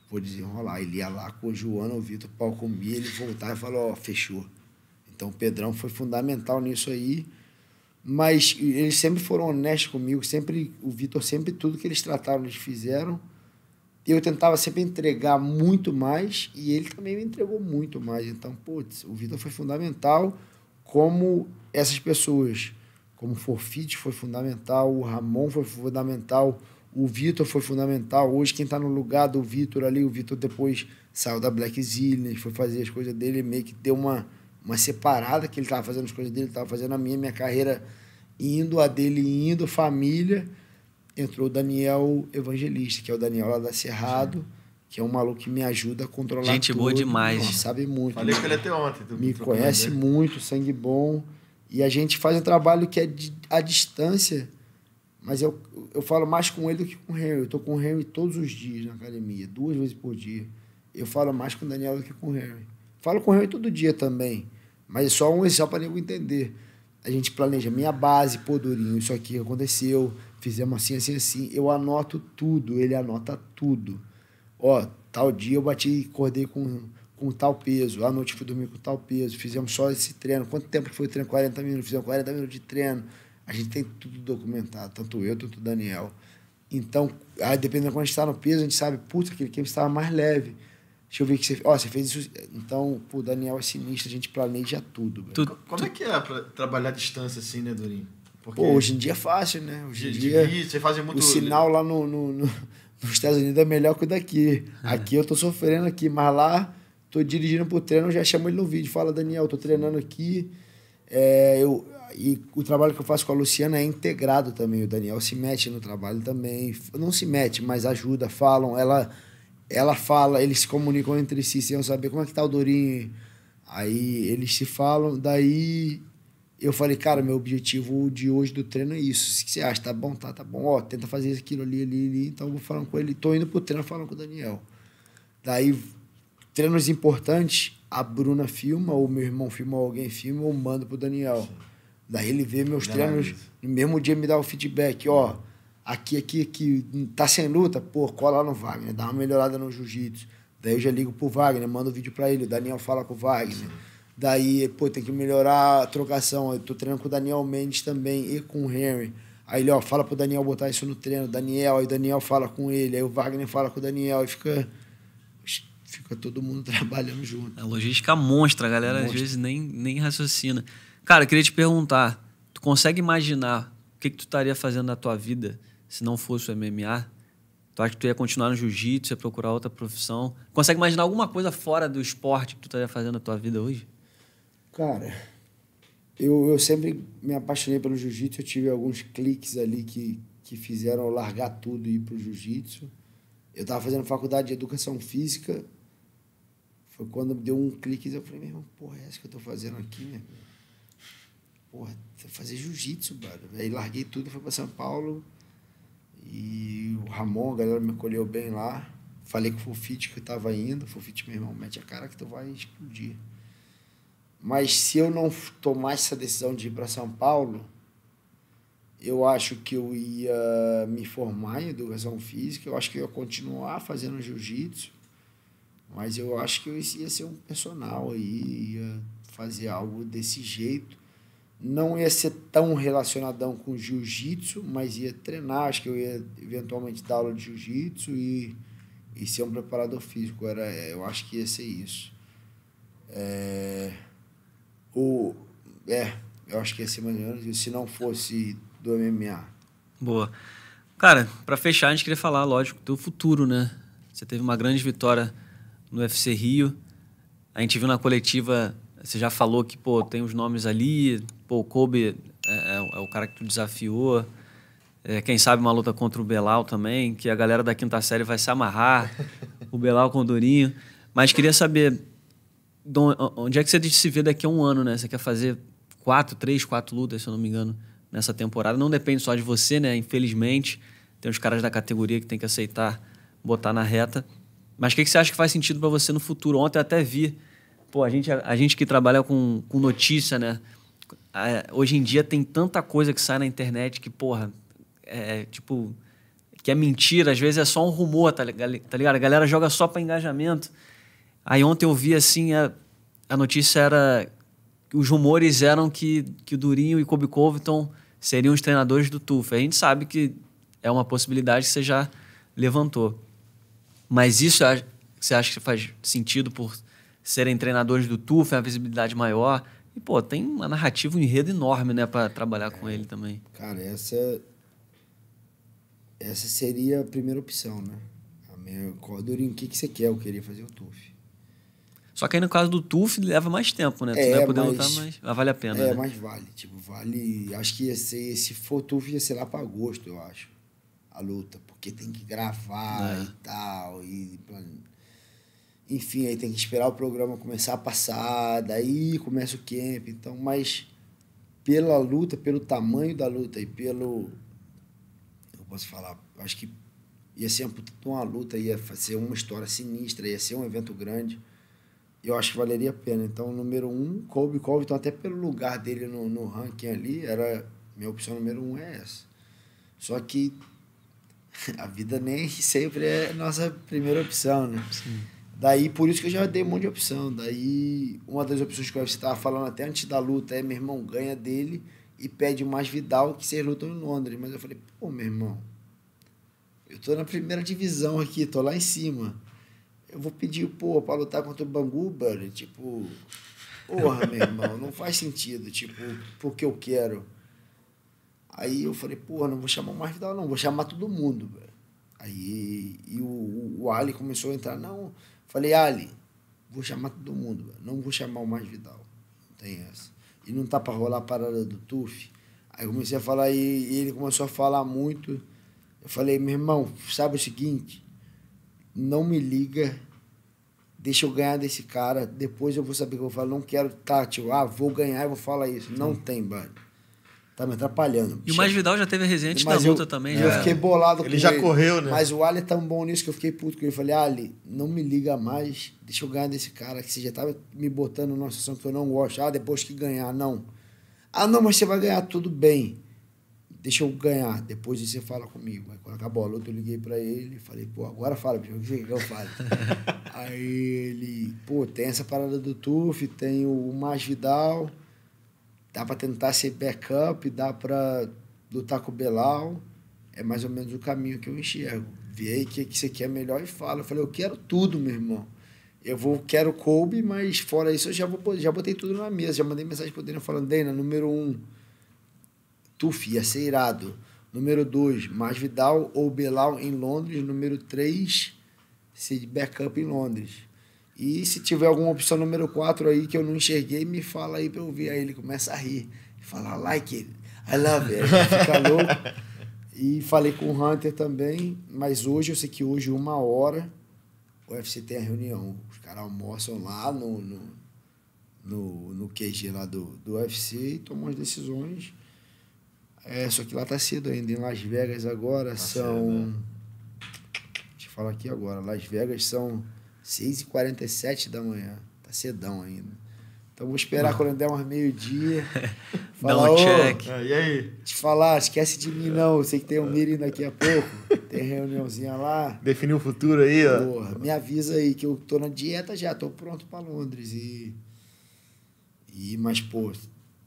vou desenrolar. Ele ia lá com o Joana, o Vitor, o pau comia, ele voltava e falou, ó, oh, fechou. Então o Pedrão foi fundamental nisso aí. Mas eles sempre foram honestos comigo, sempre o Vitor, sempre tudo que eles trataram, eles fizeram eu tentava sempre entregar muito mais e ele também me entregou muito mais. Então, putz, o Vitor foi fundamental, como essas pessoas, como o Forfit foi fundamental, o Ramon foi fundamental, o Vitor foi fundamental. Hoje, quem está no lugar do Vitor ali, o Vitor depois saiu da Black Zillion, foi fazer as coisas dele, meio que deu uma, uma separada que ele estava fazendo as coisas dele, estava fazendo a minha, minha carreira indo, a dele indo, família entrou o Daniel Evangelista, que é o Daniel lá da Cerrado, que é um maluco que me ajuda a controlar Gente tudo. boa demais. Não, sabe muito. Falei né? com ele até ontem. me conhece muito, sangue bom. E a gente faz um trabalho que é de, à distância, mas eu, eu falo mais com ele do que com o Henry. Eu tô com o Henry todos os dias na academia, duas vezes por dia. Eu falo mais com o Daniel do que com o Henry. Falo com o Henry todo dia também, mas é só um só para nego entender. A gente planeja minha base, podurinho isso aqui aconteceu, fizemos assim, assim, assim. Eu anoto tudo, ele anota tudo. Ó, tal dia eu bati e acordei com, com tal peso, à noite fui dormir com tal peso, fizemos só esse treino. Quanto tempo foi o treino? 40 minutos, fizemos 40 minutos de treino. A gente tem tudo documentado, tanto eu, quanto o Daniel. Então, aí, dependendo quando a gente está no peso, a gente sabe, puta aquele que estava mais leve. Deixa eu ver que você. Ó, você fez isso. Então, pô, o Daniel é sinistro, a gente planeja tudo. Tu, Como tu... é que é para trabalhar a distância assim, né, Dorinho? Porque... Pô, hoje em dia é fácil, né? Hoje em dia. Você fazia muito... O sinal lá no, no, no, nos Estados Unidos é melhor que o daqui. É. Aqui eu tô sofrendo aqui, mas lá tô dirigindo pro treino, eu já chamo ele no vídeo. Fala, Daniel, tô treinando aqui. É, eu, e o trabalho que eu faço com a Luciana é integrado também. O Daniel se mete no trabalho também. Não se mete, mas ajuda, falam. Ela, ela fala, eles se comunicam entre si, sem vão saber como é que tá o Dorinho. Aí eles se falam, daí eu falei, cara, meu objetivo de hoje do treino é isso. O que você acha? Tá bom? Tá, tá bom. Ó, tenta fazer aquilo ali, ali, ali. Então, eu vou falando com ele. Tô indo pro treino falando com o Daniel. Daí, treinos importantes, a Bruna filma, ou meu irmão filma, ou alguém filma, ou mando pro Daniel. Sim. Daí ele vê meus treinos, no mesmo dia me dá o feedback, ó, aqui, aqui, aqui, tá sem luta? Pô, cola no Wagner, dá uma melhorada no jiu-jitsu. Daí eu já ligo pro Wagner, mando o um vídeo para ele, o Daniel fala com o Wagner. Sim. Daí, pô, tem que melhorar a trocação. Eu tô treinando com o Daniel Mendes também e com o Henry. Aí ele, ó, fala pro Daniel botar isso no treino. Daniel, aí o Daniel fala com ele. Aí o Wagner fala com o Daniel. E fica fica todo mundo trabalhando junto. A é, logística monstra, a galera monstra. às vezes nem, nem raciocina. Cara, queria te perguntar, tu consegue imaginar o que, que tu estaria fazendo na tua vida se não fosse o MMA? Tu acha que tu ia continuar no jiu-jitsu, ia procurar outra profissão? Consegue imaginar alguma coisa fora do esporte que tu estaria fazendo na tua vida hoje? Cara, eu, eu sempre me apaixonei pelo jiu-jitsu. Eu tive alguns cliques ali que, que fizeram eu largar tudo e ir pro jiu-jitsu. Eu tava fazendo faculdade de educação física. Foi quando deu um clique eu falei, meu irmão, porra, é essa que eu tô fazendo aqui, né? Porra, fazer jiu-jitsu, mano. Aí larguei tudo, e fui para São Paulo. E o Ramon, a galera me acolheu bem lá. Falei com o Fofite que eu tava indo. Fofite, meu irmão, mete a cara que tu vai explodir. Mas se eu não tomar essa decisão de ir para São Paulo, eu acho que eu ia me formar em educação física, eu acho que eu ia continuar fazendo jiu-jitsu, mas eu acho que eu ia ser um personal aí, ia fazer algo desse jeito. Não ia ser tão relacionadão com jiu-jitsu, mas ia treinar, acho que eu ia eventualmente dar aula de jiu-jitsu e, e ser um preparador físico. Era, eu acho que ia ser isso. É... O, é, eu acho que é ia ser mais ou menos se não fosse do MMA. Boa. Cara, para fechar, a gente queria falar, lógico, do futuro, né? Você teve uma grande vitória no UFC Rio. A gente viu na coletiva, você já falou que, pô, tem os nomes ali, pô, o Kobe é, é, é o cara que tu desafiou. É, quem sabe uma luta contra o Belal também, que a galera da quinta série vai se amarrar, o Belal com o Durinho. Mas queria saber, onde é que você se vê daqui a um ano, né? Você quer fazer quatro, três, quatro lutas, se eu não me engano, nessa temporada. Não depende só de você, né? Infelizmente, tem os caras da categoria que tem que aceitar botar na reta. Mas o que, que você acha que faz sentido para você no futuro? Ontem eu até vi, pô, a gente, a gente que trabalha com, com notícia, né? hoje em dia tem tanta coisa que sai na internet que, porra, é, é tipo. que é mentira, às vezes é só um rumor, tá, tá ligado? A galera joga só para engajamento. Aí ontem eu vi assim, a, a notícia era. Os rumores eram que, que o Durinho e Kobe então, Covington seriam os treinadores do TUF. A gente sabe que é uma possibilidade que você já levantou. Mas isso você acha que faz sentido por serem treinadores do TUF, é uma visibilidade maior? E, pô, tem uma narrativa, um enredo enorme, né, para trabalhar é, com ele também. Cara, essa. Essa seria a primeira opção, né? A minha, qual, Durinho, o que, que você quer? Eu queria fazer o TUF. Só que aí no caso do TUF leva mais tempo, né? É, tu vai poder mas, lutar mais. vale a pena. É, né? mas vale. Tipo, vale. Acho que ia ser, se for TUF, ia ser lá para agosto, eu acho. A luta. Porque tem que gravar é. e tal. E enfim, aí tem que esperar o programa começar a passar, daí começa o camp, então, mas pela luta, pelo tamanho da luta e pelo eu posso falar, acho que ia ser uma luta, ia ser uma história sinistra, ia ser um evento grande eu acho que valeria a pena. Então, número um, Kobe Kobe, então até pelo lugar dele no, no ranking ali, era minha opção número um é essa. Só que a vida nem sempre é nossa primeira opção, né? Sim. Daí, por isso que eu já dei um monte de opção. Daí, uma das opções que eu estava falando até antes da luta é, meu irmão, ganha dele e pede mais Vidal que vocês lutam em Londres. Mas eu falei, pô, meu irmão, eu tô na primeira divisão aqui, tô lá em cima eu vou pedir, pô, para lutar contra o Bangu, brother, tipo, porra, meu irmão, não faz sentido, tipo, porque eu quero. Aí eu falei, porra, não vou chamar o Mark Vidal, não, vou chamar todo mundo, brother. Aí e o, o Ali começou a entrar, não, falei, Ali, vou chamar todo mundo, não vou chamar o Mark Vidal, não tem essa. E não tá para rolar a parada do Tuf. Aí eu comecei a falar e, e ele começou a falar muito. Eu falei, meu irmão, sabe o seguinte? não me liga, deixa eu ganhar desse cara, depois eu vou saber o que eu vou falar, não quero tátil, ah, vou ganhar e vou falar isso. Não tem, mano. Tá me atrapalhando. E o Mais Vidal já teve resenha antes da luta também, também. Eu né? fiquei bolado ele com ele. já correu, né? Mas o Ali é tão bom nisso que eu fiquei puto com ele. Falei, Ali, não me liga mais, deixa eu ganhar desse cara, que você já tava me botando numa situação que eu não gosto. Ah, depois que ganhar, não. Ah, não, mas você vai ganhar tudo bem deixa eu ganhar, depois você fala comigo. Aí quando acabou a luta, eu liguei para ele falei, pô, agora fala, bicho, eu falo? Aí ele, pô, tem essa parada do Tuf, tem o Masvidal, dá para tentar ser backup, dá para lutar com o Belal, é mais ou menos o caminho que eu enxergo. Vê aí o que, que você quer melhor e fala. Eu falei, eu quero tudo, meu irmão. Eu vou, quero Kobe, mas fora isso eu já, vou, já botei tudo na mesa. Já mandei mensagem pro Dana falando, Dana, número um, Tuf, ia ser irado. Número 2, Masvidal ou Belal em Londres. Número 3, Sid Backup em Londres. E se tiver alguma opção número 4 aí que eu não enxerguei, me fala aí pra eu ver. Aí ele começa a rir. Fala, like it, I love it. Fica louco. E falei com o Hunter também, mas hoje, eu sei que hoje, uma hora, o UFC tem a reunião. Os caras almoçam lá no, no, no, no QG lá do, do UFC e tomam as decisões. É, só que lá tá cedo ainda. Em Las Vegas agora tá são. Cedo. Né? Deixa eu falar aqui agora. Las Vegas são 6h47 da manhã. Tá cedão ainda. Então vou esperar ah. quando der umas meio-dia. Falar, um check. É, e aí? Te falar, esquece de mim não. Eu sei que tem um Miri daqui a pouco. Tem reuniãozinha lá. Definir o futuro aí, ó. Porra, me avisa aí que eu tô na dieta já, tô pronto para Londres. E. E, mas, pô,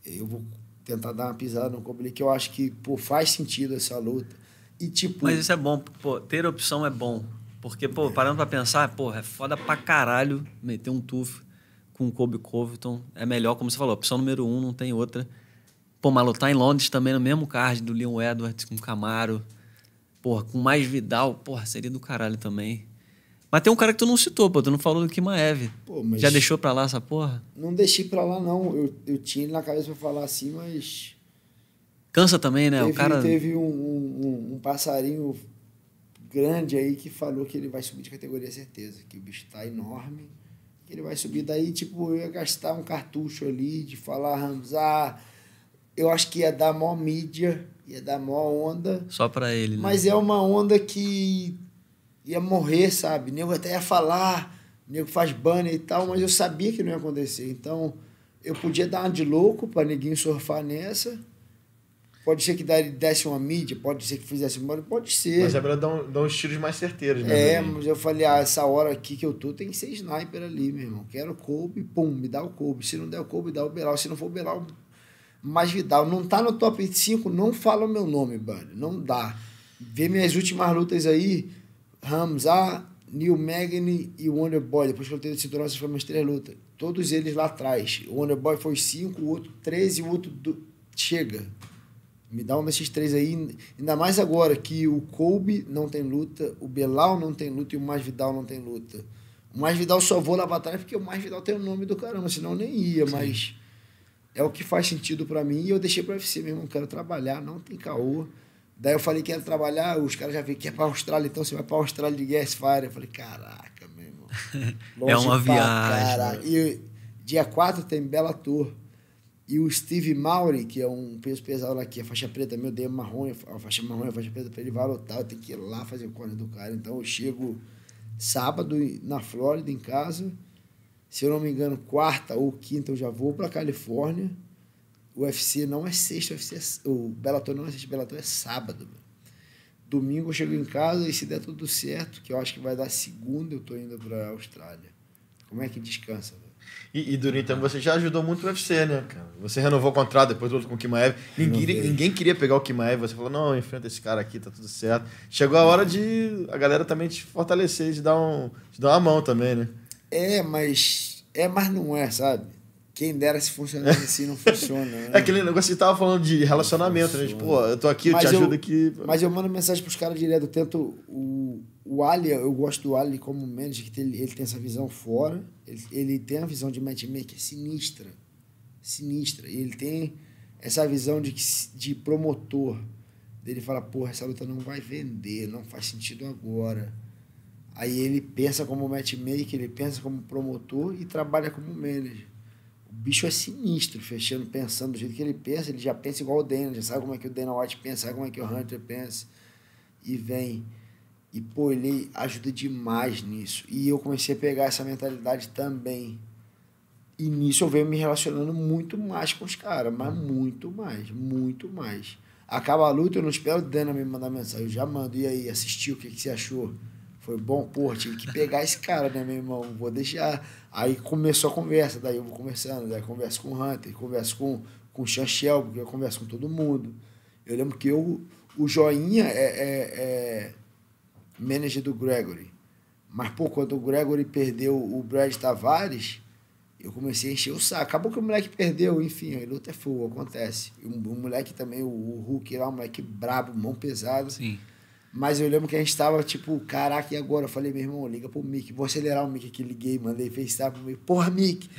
eu vou tentar dar uma pisada no Cobra que eu acho que pô, faz sentido essa luta. E, tipo... Mas isso é bom, pô, ter opção é bom. Porque, pô, parando pra pensar, pô é foda pra caralho meter um tufo com o Kobe Covington. É melhor, como você falou, opção número um, não tem outra. Pô, mas lutar em Londres também no mesmo card do Leon Edwards com Camaro. pô com mais Vidal, porra, seria do caralho também. Mas tem um cara que tu não citou, pô. Tu não falou do Kimaev. Pô, Já deixou pra lá essa porra? Não deixei pra lá, não. Eu, eu tinha ele na cabeça pra falar assim, mas. Cansa também, né? Teve, o cara. Teve um, um, um, passarinho grande aí que falou que ele vai subir de categoria, certeza. Que o bicho tá enorme. Que ele vai subir. Daí, tipo, eu ia gastar um cartucho ali de falar, Ramzar. Eu acho que ia dar maior mídia, ia dar maior onda. Só pra ele, né? Mas é uma onda que ia morrer, sabe? O nego até ia falar, o nego faz banner e tal, mas eu sabia que não ia acontecer. Então, eu podia dar uma de louco para neguinho surfar nessa. Pode ser que desse uma mídia, pode ser que fizesse um pode ser. Mas é pra dar, um, dar uns tiros mais certeiros, né? É, mas eu falei, ah, essa hora aqui que eu tô tem que ser sniper ali, meu irmão. Quero Kobe, pum, me dá o Kobe. Se não der o Kobe, dá o Belal. Se não for o Belal, mais Vidal. Não tá no top 5, não fala o meu nome, mano. Não dá. Vê minhas últimas lutas aí, Hamza, ah, Neil Magny e Boy. Depois que eu tenho cinturão, essas foram minhas três lutas. Todos eles lá atrás. O Boy foi cinco, o outro 13 o outro do... chega. Me dá um desses três aí. Ainda mais agora que o Kobe não tem luta, o Belal não tem luta e o Masvidal não tem luta. O Masvidal só vou na batalha porque o Masvidal tem o nome do caramba, senão nem ia, Sim. mas é o que faz sentido para mim e eu deixei para o UFC mesmo, quero trabalhar, não tem caô. Daí eu falei que ia trabalhar, os caras já viram que é para Austrália, então você vai para Austrália de Gas Fire. Eu falei, caraca, meu irmão. é uma viagem. E dia 4 tem Bela Tour. E o Steve Maury, que é um peso pesado aqui, a faixa preta, meu Deus, marrom, a faixa marrom, a faixa preta, para ele vai lotar, eu tenho que ir lá fazer o corner do cara. Então eu chego sábado na Flórida, em casa. Se eu não me engano, quarta ou quinta eu já vou para Califórnia o UFC não é sexta, o, UFC é, o Bellator não é sexta, o Bellator é sábado. Mano. Domingo eu chego em casa e se der tudo certo, que eu acho que vai dar segunda, eu tô indo pra Austrália. Como é que descansa, velho? E, e então você já ajudou muito o UFC, né, cara? Você renovou o contrato depois do outro com o Kimaev. Ninguém, ninguém queria pegar o Kimaev. Você falou, não, enfrenta esse cara aqui, tá tudo certo. Chegou a hora de a galera também te fortalecer, de dar, um, te dar uma mão também, né? É, mas... É, mas não é, sabe? Quem dera se funciona, assim, não funciona. Né? É aquele negócio que tava falando de relacionamento, né? Tipo, pô, eu tô aqui, eu mas te eu, ajudo aqui. Mas eu mando mensagem pros caras direto. Eu tento. O, o Ali, eu gosto do Ali como manager, que ele, ele tem essa visão fora. Ele, ele tem a visão de matchmaker sinistra. Sinistra. E ele tem essa visão de, de promotor. Ele fala, porra, essa luta não vai vender, não faz sentido agora. Aí ele pensa como matchmaker, ele pensa como promotor e trabalha como manager. O bicho é sinistro, fechando, pensando do jeito que ele pensa, ele já pensa igual o Dana, já sabe como é que o Dana White pensa, sabe como é que o Hunter pensa. E vem. E, pô, ele ajuda demais nisso. E eu comecei a pegar essa mentalidade também. E nisso eu venho me relacionando muito mais com os caras, mas muito mais, muito mais. Acaba a luta, eu não espero o Dana me mandar mensagem, eu já mando. E aí, assistiu, o que, que você achou? Foi bom, porra, tive que pegar esse cara, né, meu irmão? Vou deixar. Aí começou a conversa, daí eu vou conversando, daí converso com o Hunter, converso com, com o Chanchel, porque eu converso com todo mundo. Eu lembro que eu, o Joinha é, é, é manager do Gregory. Mas, pô, quando o Gregory perdeu o Brad Tavares, eu comecei a encher o saco. Acabou que o moleque perdeu, enfim, a luta é full, acontece. O, o moleque também, o, o Hulk lá, um moleque brabo, mão pesada. Sim. Mas eu lembro que a gente tava tipo, caraca, e agora? Eu falei, meu irmão, liga pro Mick, vou acelerar o Mick aqui. Liguei, mandei FaceTime pro Mick. Porra, Mick,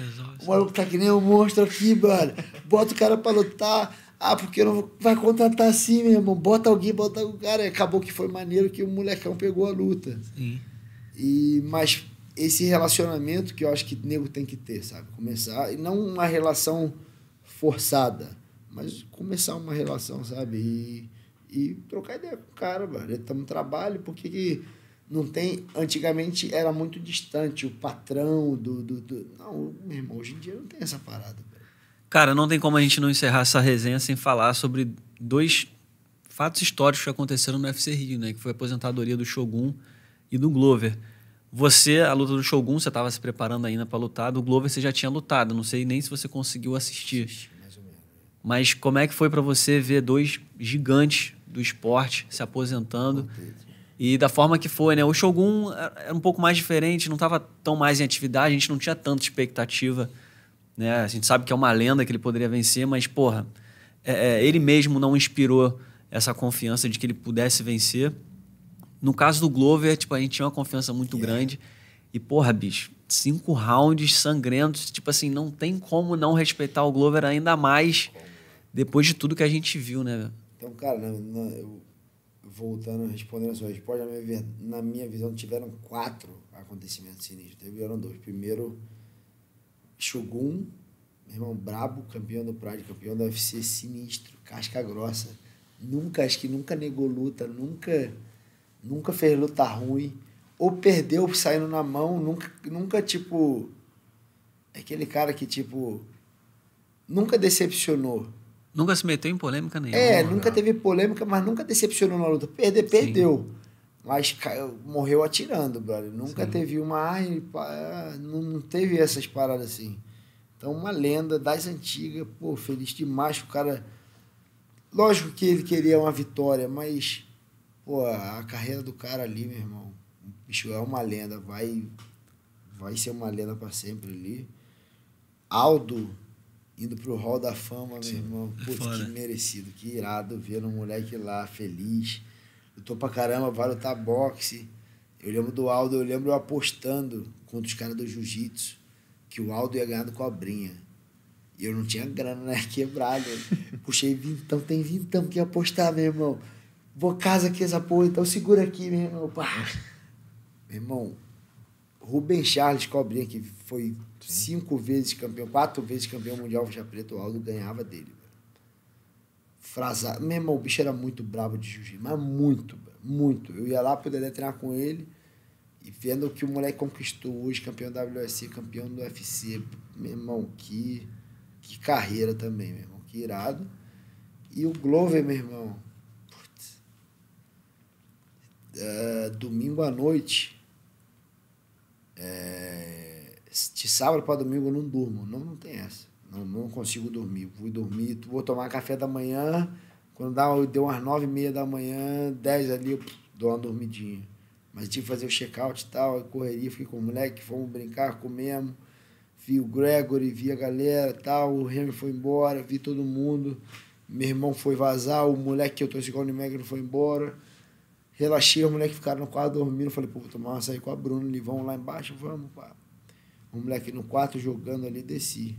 o maluco tá que nem um monstro aqui, mano. Bota o cara pra lutar. Ah, porque não vai contratar assim, meu irmão. Bota alguém, bota o cara. Acabou que foi maneiro que o molecão pegou a luta. Sim. E, mas esse relacionamento que eu acho que o nego tem que ter, sabe? Começar, e não uma relação forçada, mas começar uma relação, sabe? E e trocar ideia com o cara, velho, estamos tá no trabalho, por que não tem. Antigamente era muito distante o patrão do. do, do... Não, meu irmão, hoje em dia não tem essa parada. Cara, não tem como a gente não encerrar essa resenha sem falar sobre dois fatos históricos que aconteceram no UFC Rio, né? Que foi a aposentadoria do Shogun e do Glover. Você, a luta do Shogun, você estava se preparando ainda para lutar, do Glover você já tinha lutado, não sei nem se você conseguiu assistir. Mas como é que foi para você ver dois gigantes do esporte, se aposentando. E da forma que foi, né? O Shogun era um pouco mais diferente, não estava tão mais em atividade, a gente não tinha tanta expectativa. Né? A gente sabe que é uma lenda que ele poderia vencer, mas, porra, é, é ele mesmo não inspirou essa confiança de que ele pudesse vencer. No caso do Glover, tipo, a gente tinha uma confiança muito yeah. É. grande. E, porra, bicho, cinco rounds sangrentos. Tipo assim, não tem como não respeitar o Glover ainda mais depois de tudo que a gente viu, né? Então, cara, na, na, eu, voltando, respondendo a sua resposta, na minha, na minha visão tiveram quatro acontecimentos sinistros. Tiveram dois. Primeiro, Shogun, meu irmão brabo, campeão do Pride, campeão da UFC, sinistro, casca grossa. Nunca, acho que nunca negou luta, nunca, nunca fez luta ruim. Ou perdeu saindo na mão, nunca, nunca tipo. Aquele cara que, tipo, nunca decepcionou. Nunca se meteu em polêmica nenhuma. É, nunca teve polêmica, mas nunca decepcionou na luta. Perder, perdeu. Sim. Mas caiu, morreu atirando, brother. Nunca Sim. teve uma. Ai, não teve essas paradas assim. Então, uma lenda das antigas. Pô, feliz demais o cara. Lógico que ele queria uma vitória, mas. Pô, a carreira do cara ali, meu irmão. Bicho, é uma lenda. Vai, vai ser uma lenda para sempre ali. Aldo indo pro Hall da Fama, Sim. meu irmão. É Putz, Fora. que merecido, que irado ver um moleque lá feliz. Eu tô pra caramba, vai lutar boxe. Eu lembro do Aldo, eu lembro eu apostando contra os caras do jiu-jitsu que o Aldo ia ganhar do Cobrinha. E eu não tinha grana, né? Quebrado. Puxei vintão, tem vintão que ia apostar, meu irmão. Vou casa aqui essa porra, então segura aqui, meu irmão. Pá. Meu irmão, Rubem Charles Cobrinha, que foi cinco vezes campeão, quatro vezes campeão mundial já preto o Aldo ganhava dele. Frasado. Meu irmão, o bicho era muito bravo de jiu-jitsu, mas muito, muito. Eu ia lá pro Dedé treinar com ele e vendo o que o moleque conquistou hoje, campeão da WSC, campeão do UFC. Meu irmão, que, que carreira também, meu irmão, que irado. E o Glover, meu irmão, uh, domingo à noite, é, de sábado para domingo eu não durmo. Não, não tem essa. Não, não consigo dormir. Vou dormir, vou tomar café da manhã. Quando dá, deu umas nove e meia da manhã, dez ali, eu dou uma dormidinha. Mas tive que fazer o check-out e tal, correria, fiquei com o moleque, fomos brincar, comemos. Vi o Gregory, vi a galera tal, o Henry foi embora, vi todo mundo. Meu irmão foi vazar, o moleque que eu trouxe igual o Magno foi embora. Relaxei, os moleques ficaram no quarto dormindo. Falei, pô, vou tomar uma açaí com a Bruna, vamos lá embaixo, vamos, pá. O moleque no quarto jogando ali, desci.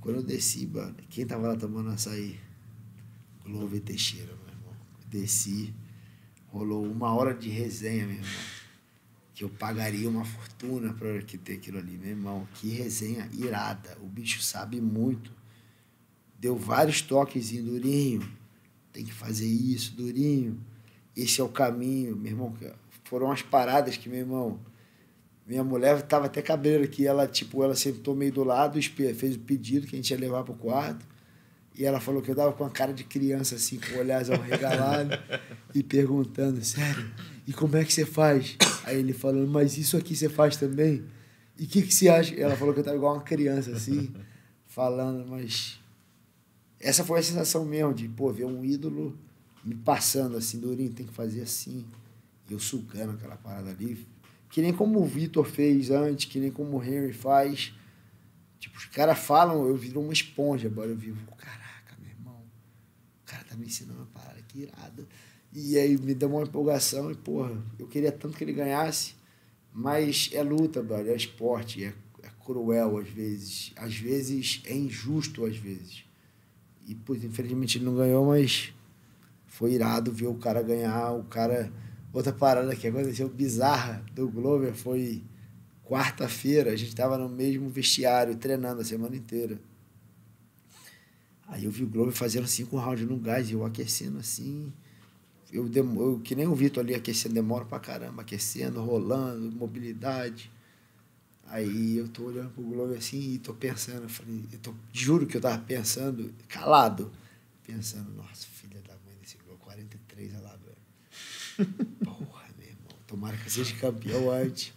Quando eu desci, mano, quem tava lá tomando açaí? Glover Teixeira, meu irmão. Desci, rolou uma hora de resenha, meu irmão. Que eu pagaria uma fortuna pra ter aquilo ali, meu irmão. Que resenha irada. O bicho sabe muito. Deu vários toques em Durinho. Tem que fazer isso, Durinho esse é o caminho, meu irmão. Foram as paradas que, meu irmão, minha mulher tava até cabreira que ela, tipo, ela sentou meio do lado, fez o pedido que a gente ia levar pro quarto. E ela falou que eu dava com a cara de criança, assim, com olhares arregalados regalado e perguntando, sério, e como é que você faz? Aí ele falando, mas isso aqui você faz também? E o que, que você acha? Ela falou que eu tava igual uma criança, assim, falando, mas. Essa foi a sensação mesmo de, pô, ver um ídolo me passando assim, Dorinho, tem que fazer assim. E eu sugando aquela parada ali. Que nem como o Vitor fez antes, que nem como o Henry faz. Tipo, os caras falam, eu viro uma esponja, agora eu vivo, caraca, meu irmão, o cara tá me ensinando uma parada que irada. E aí me deu uma empolgação e, porra, eu queria tanto que ele ganhasse, mas é luta, brother, é esporte, é, é cruel às vezes, às vezes é injusto às vezes. E, pois, infelizmente ele não ganhou, mas foi irado ver o cara ganhar, o cara. Outra parada que aconteceu bizarra do Glover foi quarta-feira, a gente estava no mesmo vestiário treinando a semana inteira. Aí eu vi o Glover fazendo cinco rounds no gás e eu aquecendo assim. Eu, eu que nem o Vitor ali aquecendo, demora pra caramba, aquecendo, rolando, mobilidade. Aí eu tô olhando pro Glover assim e tô pensando, eu falei, eu tô, juro que eu tava pensando, calado, pensando, nossa, filha da três é velho. Porra, meu irmão. Tomara que seja campeão antes.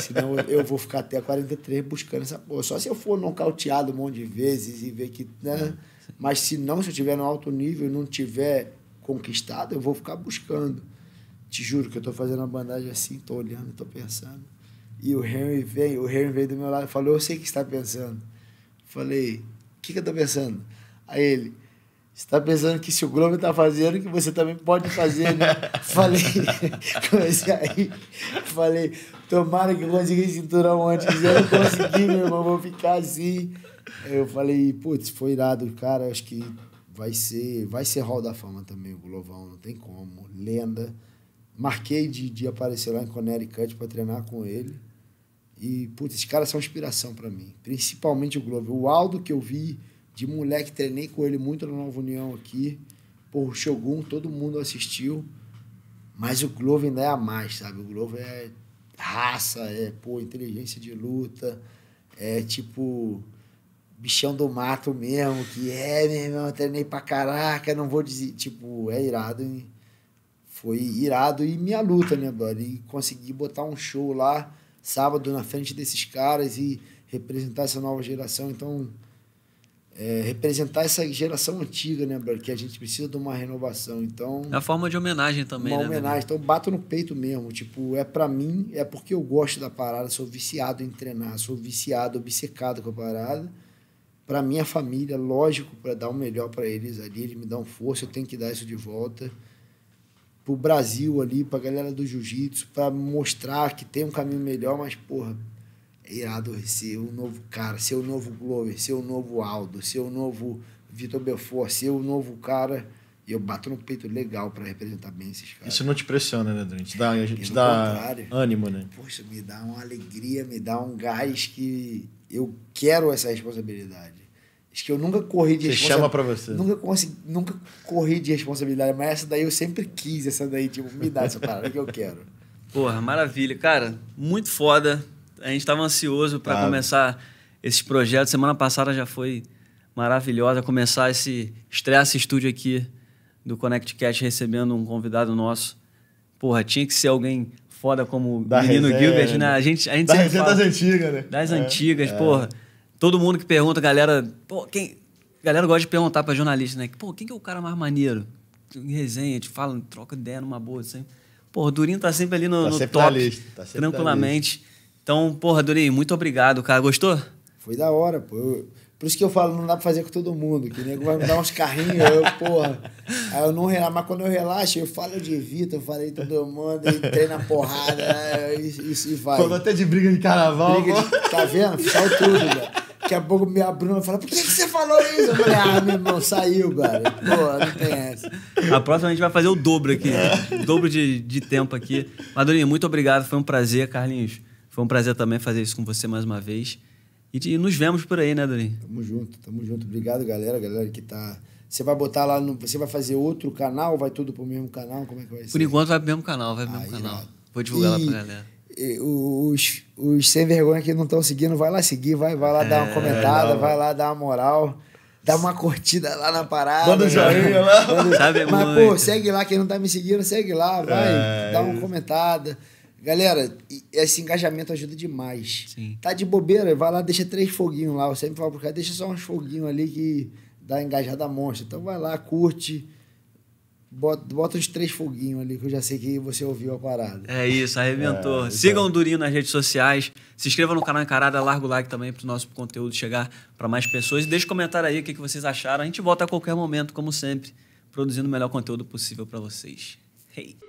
Senão eu vou ficar até 43 buscando essa porra. Só se eu for nocauteado um monte de vezes e ver que. Né? É. Mas se não, se eu estiver no alto nível e não tiver conquistado, eu vou ficar buscando. Te juro que eu estou fazendo a bandagem assim, estou olhando, estou pensando. E o Henry vem, o Henry veio do meu lado e falou: Eu sei o que você está pensando. Falei: O que, que eu estou pensando? Aí ele você está pensando que se o Globo está fazendo, que você também pode fazer, né? falei, comecei aí, falei, tomara que eu consiga cinturar um antes. Né? Eu não consegui, meu irmão, vou ficar assim. Eu falei, putz, foi irado, cara, acho que vai ser, vai ser Hall da Fama também o Globão, não tem como, lenda. Marquei de, de aparecer lá em Connecticut para treinar com ele. E, putz, esses caras são inspiração para mim, principalmente o Globo. O Aldo que eu vi de moleque, treinei com ele muito na Nova União aqui. Pô, o Shogun, todo mundo assistiu. Mas o Glover ainda é a mais, sabe? O Glover é raça, é, pô, inteligência de luta. É tipo bichão do mato mesmo, que é, meu irmão, treinei pra caraca, não vou dizer. Tipo, é irado. Hein? Foi irado e minha luta, né, brother? E consegui botar um show lá, sábado, na frente desses caras e representar essa nova geração. Então, é, representar essa geração antiga, né, Brad? Que a gente precisa de uma renovação. Então. É a forma de homenagem também, uma né? Uma homenagem. Então, Então bato no peito mesmo. Tipo, é para mim, é porque eu gosto da parada, sou viciado em treinar, sou viciado, obcecado com a parada. Para minha família, lógico, para dar o melhor para eles ali, eles me dão força, eu tenho que dar isso de volta. Pro Brasil ali, pra galera do jiu-jitsu, para mostrar que tem um caminho melhor, mas, porra, irado ser o novo cara, ser o novo Glover, ser o novo Aldo, ser o novo Vitor Belfort, ser o novo cara. E eu bato no peito legal para representar bem esses caras. Isso não te pressiona, né, Dani? Te dá, a gente dá ânimo, né? Poxa, me dá uma alegria, me dá um gás que eu quero essa responsabilidade. Acho que eu nunca corri de responsabilidade. chama pra você. Nunca, consegui, nunca corri de responsabilidade, mas essa daí eu sempre quis, essa daí, tipo, me dá essa parada que eu quero. Porra, maravilha. Cara, muito foda a gente estava ansioso para começar esse projeto. Semana passada já foi maravilhosa começar esse estresse esse estúdio aqui do Connect Cat recebendo um convidado nosso. Porra, tinha que ser alguém foda como da menino resenha, Gilbert, né? né? A gente, a gente da sempre fala, das antigas, né? Das é, antigas, é. porra. Todo mundo que pergunta, galera, pô, quem galera gosta de perguntar para jornalista, né? Pô, quem que é o cara mais maneiro? Resenha, te fala, troca ideia numa boa, sempre. Assim. Pô, o Durinho tá sempre ali no, tá no sempre top, lista, tá sempre tranquilamente. Então, porra, adorei. Muito obrigado, cara. Gostou? Foi da hora, pô. Eu... Por isso que eu falo, não dá pra fazer com todo mundo, que o nego vai me dar uns carrinhos, eu, porra. Aí eu não relaxo, mas quando eu relaxo, eu falo de Vitor, eu falei todo mundo, entrei na porrada, é, isso e, e vai. Falou até de briga de carnaval. Briga de, tá vendo? Saiu tudo, velho. Daqui a pouco minha Bruna fala, por que, que você falou isso? Eu falei, ah, meu irmão, saiu, cara. Porra, não tem essa. A próxima a gente vai fazer o dobro aqui, é. o dobro de, de tempo aqui. Madurinho, muito obrigado, foi um prazer, Carlinhos. Foi um prazer também fazer isso com você mais uma vez. E, e nos vemos por aí, né, Dorinho? Tamo junto, tamo junto. Obrigado, galera. Galera que tá. Você vai botar lá no. Você vai fazer outro canal? Vai tudo pro mesmo canal? Como é que vai ser? Por enquanto vai pro mesmo canal, vai pro ah, mesmo canal. Vou divulgar e... lá pra galera os, os sem vergonha que não estão seguindo, vai lá seguir, vai, vai lá é, dar uma é, comentada, não. vai lá dar uma moral. Dá uma curtida lá na parada. Manda um né? joinha lá. Manda... Sabe Mas, muito. pô, segue lá. Quem não tá me seguindo, segue lá. Vai, é, dá uma comentada. Galera, esse engajamento ajuda demais. Sim. Tá de bobeira, vai lá, deixa três foguinhos lá. Eu sempre falo pro cara, deixa só uns foguinhos ali que dá engajada monstro. Então vai lá, curte. Bota, bota os três foguinhos ali, que eu já sei que você ouviu a parada. É isso, arrebentou. É, Sigam o Durinho nas redes sociais, se inscreva no canal Encarada, larga o like também para o nosso conteúdo chegar para mais pessoas. E deixa um comentário aí o que, que vocês acharam. A gente volta a qualquer momento, como sempre, produzindo o melhor conteúdo possível para vocês. Hey!